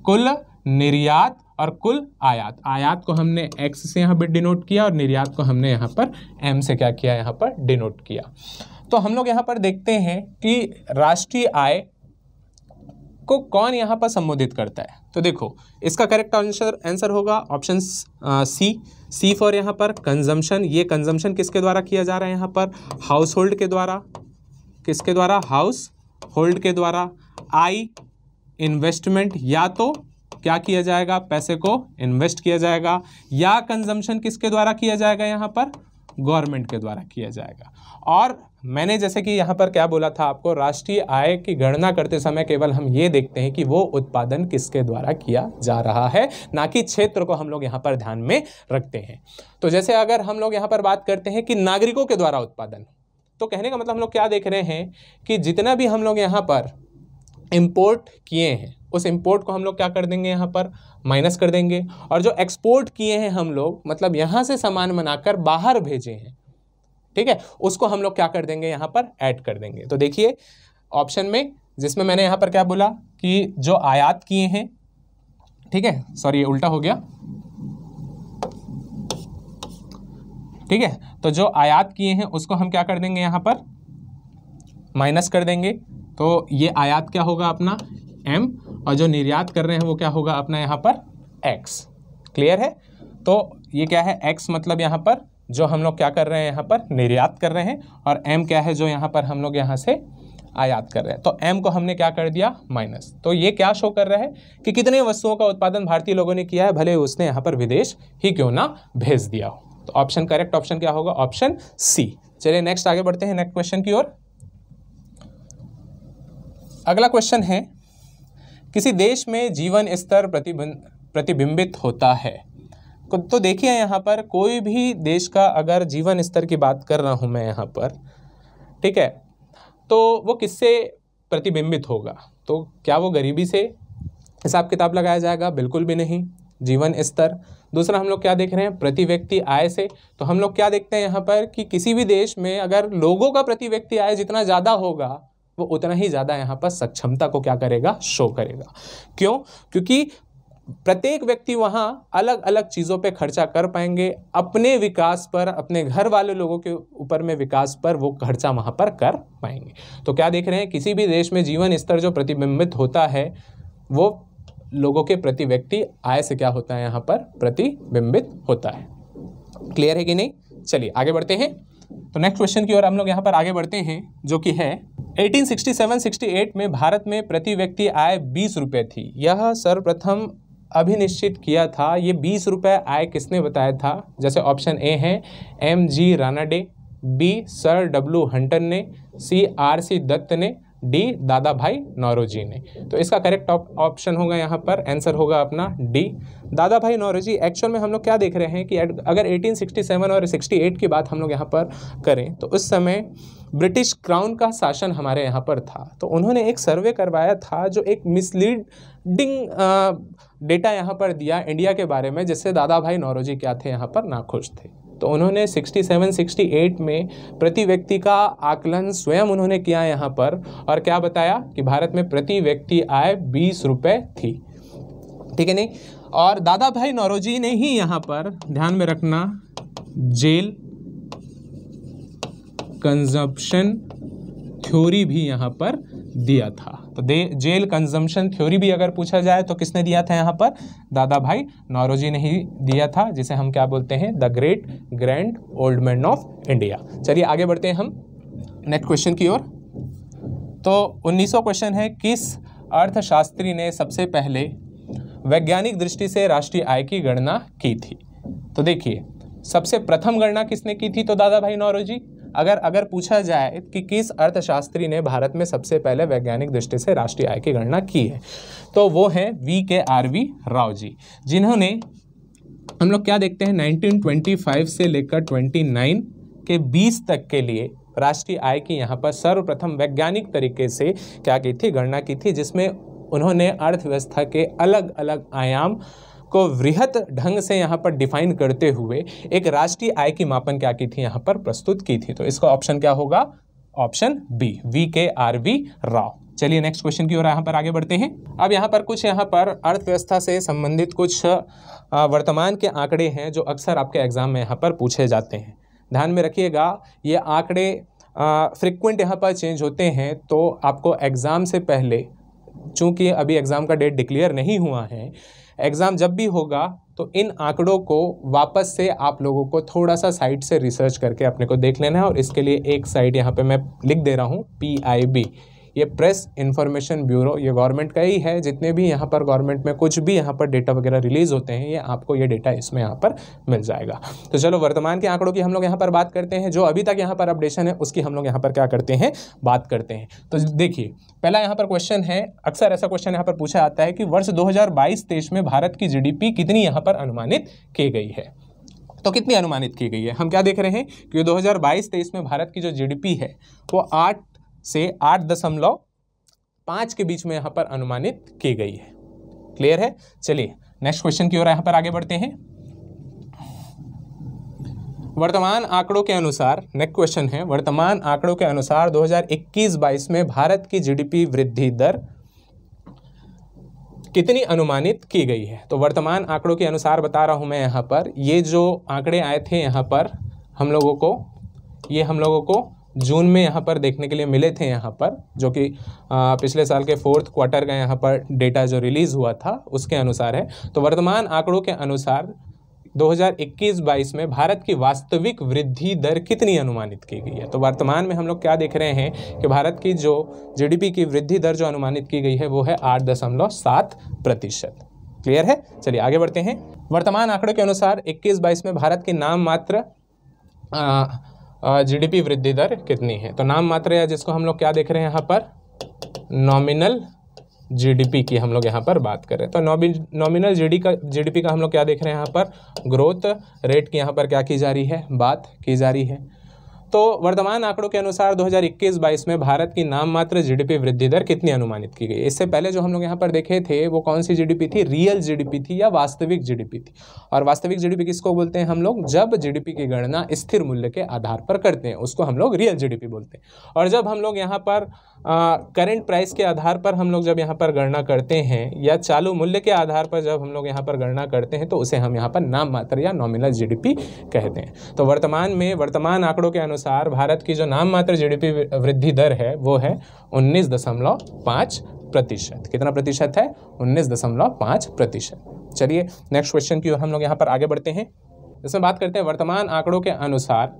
कुल निर्यात और कुल आयात आयात को हमने एक्स से यहाँ पर डिनोट किया और निर्यात को हमने यहाँ पर एम से क्या किया यहाँ पर डिनोट किया तो हम लोग यहाँ पर देखते हैं कि राष्ट्रीय आय को कौन यहाँ पर संबोधित करता है तो देखो इसका करेक्ट आंसर आंसर होगा ऑप्शन सी सी फॉर यहाँ पर कंजम्पशन ये कंजम्पशन किसके द्वारा किया जा रहा है यहाँ पर हाउस होल्ड के द्वारा किसके द्वारा हाउस होल्ड के द्वारा आई इन्वेस्टमेंट या तो क्या किया जाएगा पैसे को इन्वेस्ट किया जाएगा या कंजम्पशन किसके द्वारा किया जाएगा यहाँ पर गवर्नमेंट के द्वारा किया जाएगा और मैंने जैसे कि यहाँ पर क्या बोला था आपको राष्ट्रीय आय की गणना करते समय केवल हम ये देखते हैं कि वो उत्पादन किसके द्वारा किया जा रहा है ना कि क्षेत्र को हम लोग यहाँ पर ध्यान में रखते हैं तो जैसे अगर हम लोग यहाँ पर बात करते हैं कि नागरिकों के द्वारा उत्पादन तो कहने का मतलब हम लोग क्या देख रहे हैं कि जितना भी हम लोग यहाँ पर इम्पोर्ट किए हैं उस इम्पोर्ट को हम लोग क्या कर देंगे यहाँ पर माइनस कर देंगे और जो एक्सपोर्ट किए हैं हम लोग मतलब यहाँ से सामान बनाकर बाहर भेजे हैं ठीक है उसको हम लोग क्या कर देंगे यहाँ पर ऐड कर देंगे तो देखिए ऑप्शन में जिसमें मैंने यहाँ पर क्या बोला कि जो आयात किए हैं ठीक है सॉरी ये उल्टा हो गया ठीक है तो जो आयात किए हैं उसको हम क्या कर देंगे यहाँ पर माइनस कर देंगे तो ये आयात क्या होगा अपना एम और जो निर्यात कर रहे हैं वो क्या होगा अपना यहाँ पर एक्स क्लियर है तो ये क्या है एक्स मतलब यहाँ पर जो हम लोग क्या कर रहे हैं यहाँ पर निर्यात कर रहे हैं और एम क्या है जो यहाँ पर हम लोग यहाँ से आयात कर रहे हैं तो एम को हमने क्या कर दिया माइनस तो ये क्या शो कर रहा है कि कितने वस्तुओं का उत्पादन भारतीय लोगों ने किया है भले उसने यहाँ पर विदेश ही क्यों ना भेज दिया हो तो ऑप्शन करेक्ट ऑप्शन क्या होगा ऑप्शन सी चलिए नेक्स्ट आगे बढ़ते हैं नेक्स्ट क्वेश्चन की ओर अगला क्वेश्चन है किसी देश में जीवन स्तर प्रतिबिंब प्रतिबिंबित होता है तो देखिए यहाँ पर कोई भी देश का अगर जीवन स्तर की बात कर रहा हूँ मैं यहाँ पर ठीक है तो वो किससे प्रतिबिंबित होगा तो क्या वो गरीबी से हिसाब किताब लगाया जाएगा बिल्कुल भी नहीं जीवन स्तर दूसरा हम लोग क्या देख रहे हैं प्रति व्यक्ति आय से तो हम लोग क्या देखते हैं यहाँ पर कि किसी भी देश में अगर लोगों का प्रति व्यक्ति आय जितना ज़्यादा होगा वो उतना ही ज़्यादा यहाँ पर सक्षमता को क्या करेगा शो करेगा क्यों क्योंकि प्रत्येक व्यक्ति वहाँ अलग अलग चीज़ों पे खर्चा कर पाएंगे अपने विकास पर अपने घर वाले लोगों के ऊपर में विकास पर वो खर्चा वहाँ पर कर पाएंगे तो क्या देख रहे हैं किसी भी देश में जीवन स्तर जो प्रतिबिंबित होता है वो लोगों के प्रति व्यक्ति आय से क्या होता है यहाँ पर प्रतिबिंबित होता है क्लियर है कि नहीं चलिए आगे बढ़ते हैं तो नेक्स्ट क्वेश्चन की ओर हम लोग यहाँ पर आगे बढ़ते हैं जो कि है 1867-68 में भारत में प्रति व्यक्ति आय बीस रुपये थी यह सर्वप्रथम अभिनिश्चित किया था ये बीस रुपये आय किसने बताया था जैसे ऑप्शन ए है M G Ranade B sir W Hunter ने सी आर सी दत्त ने डी दादा भाई नौरोजी ने तो इसका करेक्ट ऑप्शन होगा यहाँ पर आंसर होगा अपना डी दादा भाई नौरोजी एक्चुअल में हम लोग क्या देख रहे हैं कि अगर 1867 और 68 की बात हम लोग यहाँ पर करें तो उस समय ब्रिटिश क्राउन का शासन हमारे यहाँ पर था तो उन्होंने एक सर्वे करवाया था जो एक मिसलीडिंग डेटा यहाँ पर दिया इंडिया के बारे में जिससे दादा भाई नौरोजी क्या थे यहाँ पर नाखुश थे तो उन्होंने 67 68 में प्रति व्यक्ति का आकलन स्वयं उन्होंने किया यहाँ पर और क्या बताया कि भारत में प्रति व्यक्ति आय बीस रुपये थी ठीक है नहीं और दादा भाई नौरोजी ने ही यहाँ पर ध्यान में रखना जेल कंजम्पशन थ्योरी भी यहाँ पर दिया था तो दे जेल कंजम्पशन थ्योरी भी अगर पूछा जाए तो किसने दिया था यहाँ पर दादा भाई नौरोजी ने ही दिया था जिसे हम क्या बोलते हैं the great grand old man of India चलिए आगे बढ़ते हैं हम नेक्स्ट क्वेश्चन की ओर तो उन्नीसवा क्वेश्चन है किस अर्थशास्त्री ने सबसे पहले वैज्ञानिक दृष्टि से राष्ट्रीय आय की गणना की थी तो देखिए सबसे प्रथम गणना किसने की थी तो दादा भाई नौरोजी अगर अगर पूछा जाए कि किस अर्थशास्त्री ने भारत में सबसे पहले वैज्ञानिक दृष्टि से राष्ट्रीय आय की गणना की है तो वो है we K R V Rao जी जिन्होंने हम लोग क्या देखते हैं 1925 से लेकर 29 के 20 तक के लिए राष्ट्रीय आय की यहाँ पर सर्वप्रथम वैज्ञानिक तरीके से क्या की थी गणना की थी जिसमें उन्होंने अर्थव्यवस्था के अलग अलग आयाम को वृहत ढंग से यहाँ पर डिफाइन करते हुए एक राष्ट्रीय आय की मापन क्या की थी यहाँ पर प्रस्तुत की थी तो इसका ऑप्शन क्या होगा option B V K R V Rao चलिए नेक्स्ट क्वेश्चन की ओर यहाँ पर आगे बढ़ते हैं अब यहाँ पर कुछ यहाँ पर अर्थव्यवस्था से संबंधित कुछ वर्तमान के आंकड़े हैं जो अक्सर आपके एग्जाम में यहाँ पर पूछे जाते हैं ध्यान में रखिएगा ये आंकड़े फ्रिक्वेंट यहाँ पर चेंज होते हैं तो आपको एग्ज़ाम से पहले चूँकि अभी एग्ज़ाम का डेट डिक्लेयर नहीं हुआ है एग्ज़ाम जब भी होगा तो इन आंकड़ों को वापस से आप लोगों को थोड़ा सा साइट से रिसर्च करके अपने को देख लेना है और इसके लिए एक साइट यहाँ पे मैं लिख दे रहा हूँ पी आई बी ये प्रेस इन्फॉर्मेशन ब्यूरो ये गवर्नमेंट का ही है जितने भी यहाँ पर गवर्नमेंट में कुछ भी यहाँ पर डेटा वगैरह रिलीज होते हैं ये आपको ये डेटा इसमें यहाँ पर मिल जाएगा तो चलो वर्तमान के आंकड़ों की हम लोग यहाँ पर बात करते हैं जो अभी तक यहाँ पर अपडेशन है उसकी हम लोग यहाँ पर क्या करते हैं बात करते हैं तो देखिए पहला यहाँ पर क्वेश्चन है अक्सर ऐसा क्वेश्चन यहाँ पर पूछा आता है कि वर्ष दो हज़ार में भारत की जी कितनी यहाँ पर अनुमानित की गई है तो कितनी अनुमानित की गई है हम क्या देख रहे हैं कि 2022-23 में भारत की जो जीडीपी है वो आठ से आठ दशमलव पाँच के बीच में यहाँ पर अनुमानित की गई है क्लियर है चलिए नेक्स्ट क्वेश्चन की ओर यहाँ पर आगे बढ़ते हैं वर्तमान आंकड़ों के अनुसार नेक्स्ट क्वेश्चन है वर्तमान आंकड़ों के अनुसार 2021-22 में भारत की जीडीपी वृद्धि दर कितनी अनुमानित की गई है तो वर्तमान आंकड़ों के अनुसार बता रहा हूँ मैं यहाँ पर ये जो आंकड़े आए थे यहाँ पर हम लोगों को ये हम लोगों को जून में यहाँ पर देखने के लिए मिले थे यहाँ पर जो कि पिछले साल के फोर्थ क्वार्टर का यहाँ पर डेटा जो रिलीज़ हुआ था उसके अनुसार है तो वर्तमान आंकड़ों के अनुसार 2021-22 में भारत की वास्तविक वृद्धि दर कितनी अनुमानित की गई है तो वर्तमान में हम लोग क्या देख रहे हैं कि भारत की जो जीडीपी की वृद्धि दर जो अनुमानित की गई है वो है आठ दशमलव सात प्रतिशत क्लियर है चलिए आगे बढ़ते हैं वर्तमान आंकड़ों के अनुसार 21-22 में भारत की नाम मात्र जीडीपी वृद्धि दर कितनी है तो नाम मात्र या जिसको हम लोग क्या देख रहे हैं यहाँ पर नॉमिनल जीडीपी की हम लोग यहाँ पर बात करें तो नॉमिनल जीडी का जीडीपी का हम लोग क्या देख रहे हैं यहाँ पर ग्रोथ रेट की यहाँ पर क्या की जा रही है बात की जा रही है तो वर्तमान आंकड़ों के अनुसार 2021-22 में भारत की नाम मात्र जीडीपी वृद्धि दर कितनी अनुमानित की गई इससे पहले जो हम लोग यहाँ पर देखे थे वो कौन सी जीडीपी थी रियल जीडीपी थी या वास्तविक जीडीपी थी और वास्तविक जीडीपी किसको बोलते हैं हम लोग जब जीडीपी की गणना स्थिर मूल्य के आधार पर करते हैं उसको हम लोग रियल जीडीपी बोलते हैं और जब हम लोग यहाँ पर करेंट प्राइस के आधार पर हम लोग जब यहाँ पर गणना करते हैं या चालू मूल्य के आधार पर जब हम लोग यहाँ पर गणना करते हैं तो उसे हम यहाँ पर नाम मात्र या नॉमिनल जीडीपी कहते हैं तो वर्तमान में वर्तमान आंकड़ों के अनुसार भारत की जो नाम मात्र जीडीपी वृद्धि दर है वो है उन्नीस प्रतिशत कितना प्रतिशत है उन्नीस दशमलव पाँच प्रतिशत चलिए नेक्स्ट क्वेश्चन की ओर हम लोग यहाँ पर आगे बढ़ते हैं इसमें बात करते हैं वर्तमान आंकड़ों के अनुसार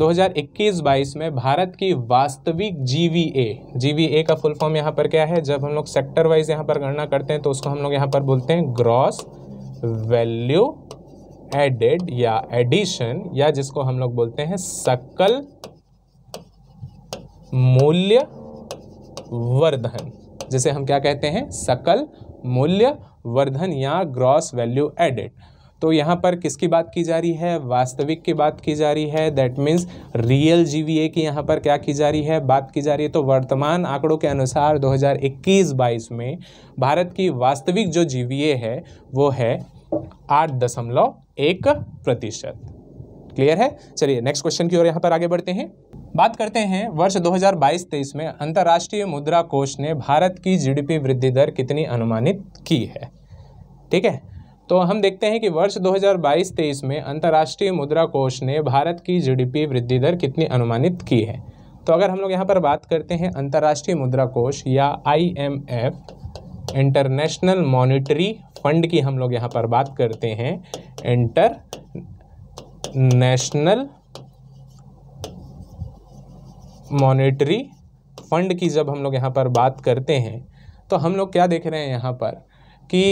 2021-22 में भारत की वास्तविक जीवीए जीवीए का फुल फॉर्म यहाँ पर क्या है जब हम लोग सेक्टर वाइज यहाँ पर गणना करते हैं तो उसको हम लोग यहाँ पर बोलते हैं ग्रॉस वैल्यू एडेड या एडिशन या जिसको हम लोग बोलते हैं सकल मूल्य वर्धन जिसे हम क्या कहते हैं सकल मूल्य वर्धन या ग्रॉस वैल्यू एडेड तो यहाँ पर किसकी बात की जा रही है वास्तविक की बात की जा रही है दैट मीन्स रियल जीवीए की यहाँ पर क्या की जा रही है बात की जा रही है तो वर्तमान आंकड़ों के अनुसार 2021-22 में भारत की वास्तविक जो जीवीए है वो है आठ दशमलव एक प्रतिशत क्लियर है चलिए नेक्स्ट क्वेश्चन की ओर यहाँ पर आगे बढ़ते हैं बात करते हैं वर्ष 2022-23 में अंतर्राष्ट्रीय मुद्रा कोष ने भारत की जीडीपी वृद्धि दर कितनी अनुमानित की है ठीक है तो हम देखते हैं कि वर्ष 2022-23 में अंतर्राष्ट्रीय मुद्रा कोष ने भारत की जीडीपी वृद्धि दर कितनी अनुमानित की है तो अगर हम लोग यहाँ पर बात करते हैं अंतर्राष्ट्रीय मुद्रा कोष या एफ इंटरनेशनल मॉनिटरी फंड की हम लोग यहाँ पर बात करते हैं इंटर नेशनल मॉनिटरी फंड की जब हम लोग यहाँ पर बात करते हैं तो हम लोग क्या देख रहे हैं यहाँ पर कि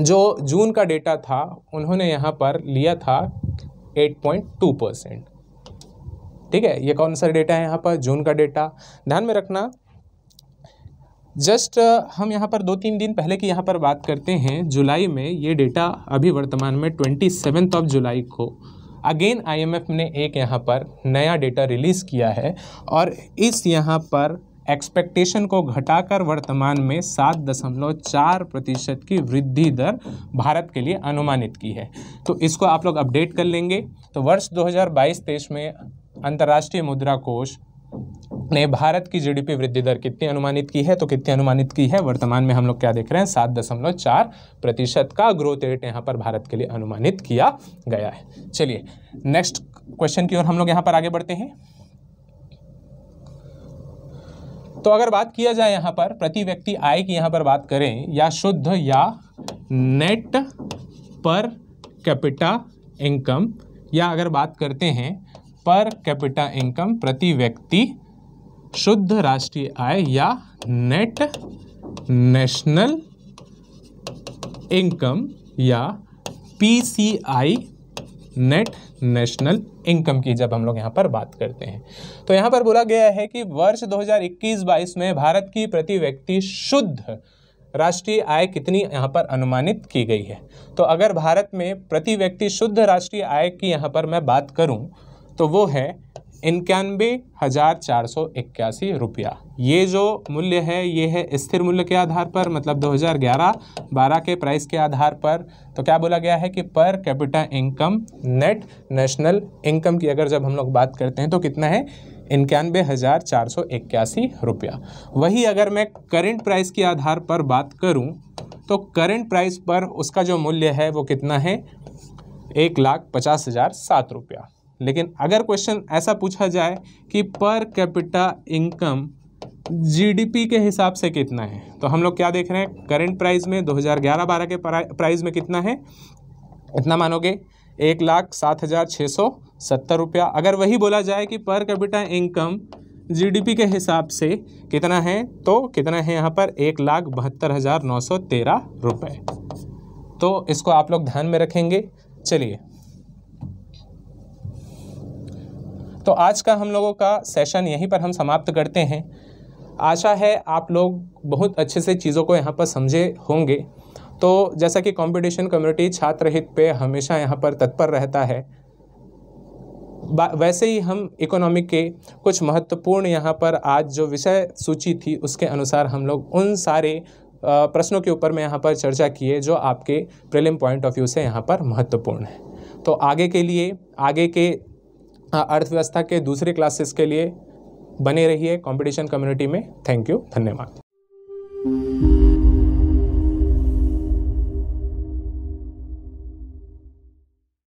जो जून का डेटा था उन्होंने यहाँ पर लिया था 8.2 परसेंट ठीक है ये कौन सा डेटा है यहाँ पर जून का डेटा ध्यान में रखना जस्ट हम यहाँ पर दो तीन दिन पहले की यहाँ पर बात करते हैं जुलाई में ये डेटा अभी वर्तमान में ट्वेंटी सेवेंथ ऑफ जुलाई को अगेन आईएमएफ ने एक यहाँ पर नया डेटा रिलीज़ किया है और इस यहाँ पर एक्सपेक्टेशन को घटाकर वर्तमान में सात दशमलव चार प्रतिशत की वृद्धि दर भारत के लिए अनुमानित की है तो इसको आप लोग अपडेट कर लेंगे तो वर्ष 2022-23 में अंतर्राष्ट्रीय मुद्रा कोष ने भारत की जीडीपी वृद्धि दर कितनी अनुमानित की है तो कितनी अनुमानित की है वर्तमान में हम लोग क्या देख रहे हैं सात दशमलव चार प्रतिशत का ग्रोथ रेट यहाँ पर भारत के लिए अनुमानित किया गया है चलिए नेक्स्ट क्वेश्चन की ओर हम लोग यहाँ पर आगे बढ़ते हैं तो अगर बात किया जाए यहाँ पर प्रति व्यक्ति आय की यहाँ पर बात करें या शुद्ध या नेट पर कैपिटा इनकम या अगर बात करते हैं पर कैपिटा इनकम प्रति व्यक्ति शुद्ध राष्ट्रीय आय या नेट नेशनल इनकम या पीसीआई नेट नेशनल इनकम की जब हम लोग यहाँ पर बात करते हैं तो यहाँ पर बोला गया है कि वर्ष 2021-22 में भारत की प्रति व्यक्ति शुद्ध राष्ट्रीय आय कितनी यहाँ पर अनुमानित की गई है तो अगर भारत में प्रति व्यक्ति शुद्ध राष्ट्रीय आय की यहाँ पर मैं बात करूँ तो वो है इक्यानवे हज़ार चार सौ इक्यासी रुपया ये जो मूल्य है ये है स्थिर मूल्य के आधार पर मतलब 2011-12 के प्राइस के आधार पर तो क्या बोला गया है कि per capita income net national income की अगर जब हम लोग बात करते हैं तो कितना है इक्यानबे हज़ार चार सौ इक्यासी रुपया वही अगर मैं करेंट प्राइस के आधार पर बात करूं तो करेंट प्राइस पर उसका जो मूल्य है वो कितना है एक लाख पचास हज़ार सात रुपया लेकिन अगर क्वेश्चन ऐसा पूछा जाए कि पर कैपिटा इनकम जीडीपी के हिसाब से कितना है तो हम लोग क्या देख रहे हैं करंट प्राइस में 2011-12 के प्राइस में कितना है इतना मानोगे एक लाख सात हज़ार छः सौ सत्तर रुपया अगर वही बोला जाए कि पर कैपिटा इनकम जीडीपी के हिसाब से कितना है तो कितना है यहाँ पर एक लाख बहत्तर हज़ार नौ सौ तेरह रुपये तो इसको आप लोग ध्यान में रखेंगे चलिए तो आज का हम लोगों का सेशन यहीं पर हम समाप्त करते हैं आशा है आप लोग बहुत अच्छे से चीज़ों को यहाँ पर समझे होंगे तो जैसा कि कंपटीशन कम्युनिटी छात्र हित पे हमेशा यहाँ पर तत्पर रहता है वैसे ही हम इकोनॉमिक के कुछ महत्वपूर्ण यहाँ पर आज जो विषय सूची थी उसके अनुसार हम लोग उन सारे प्रश्नों के ऊपर मैं यहाँ पर चर्चा किए जो आपके प्रिलिम पॉइंट ऑफ व्यू से यहाँ पर महत्वपूर्ण है तो आगे के लिए आगे के हाँ, अर्थव्यवस्था के दूसरे क्लासेस के लिए बने रहिए कंपटीशन कम्युनिटी में थैंक यू धन्यवाद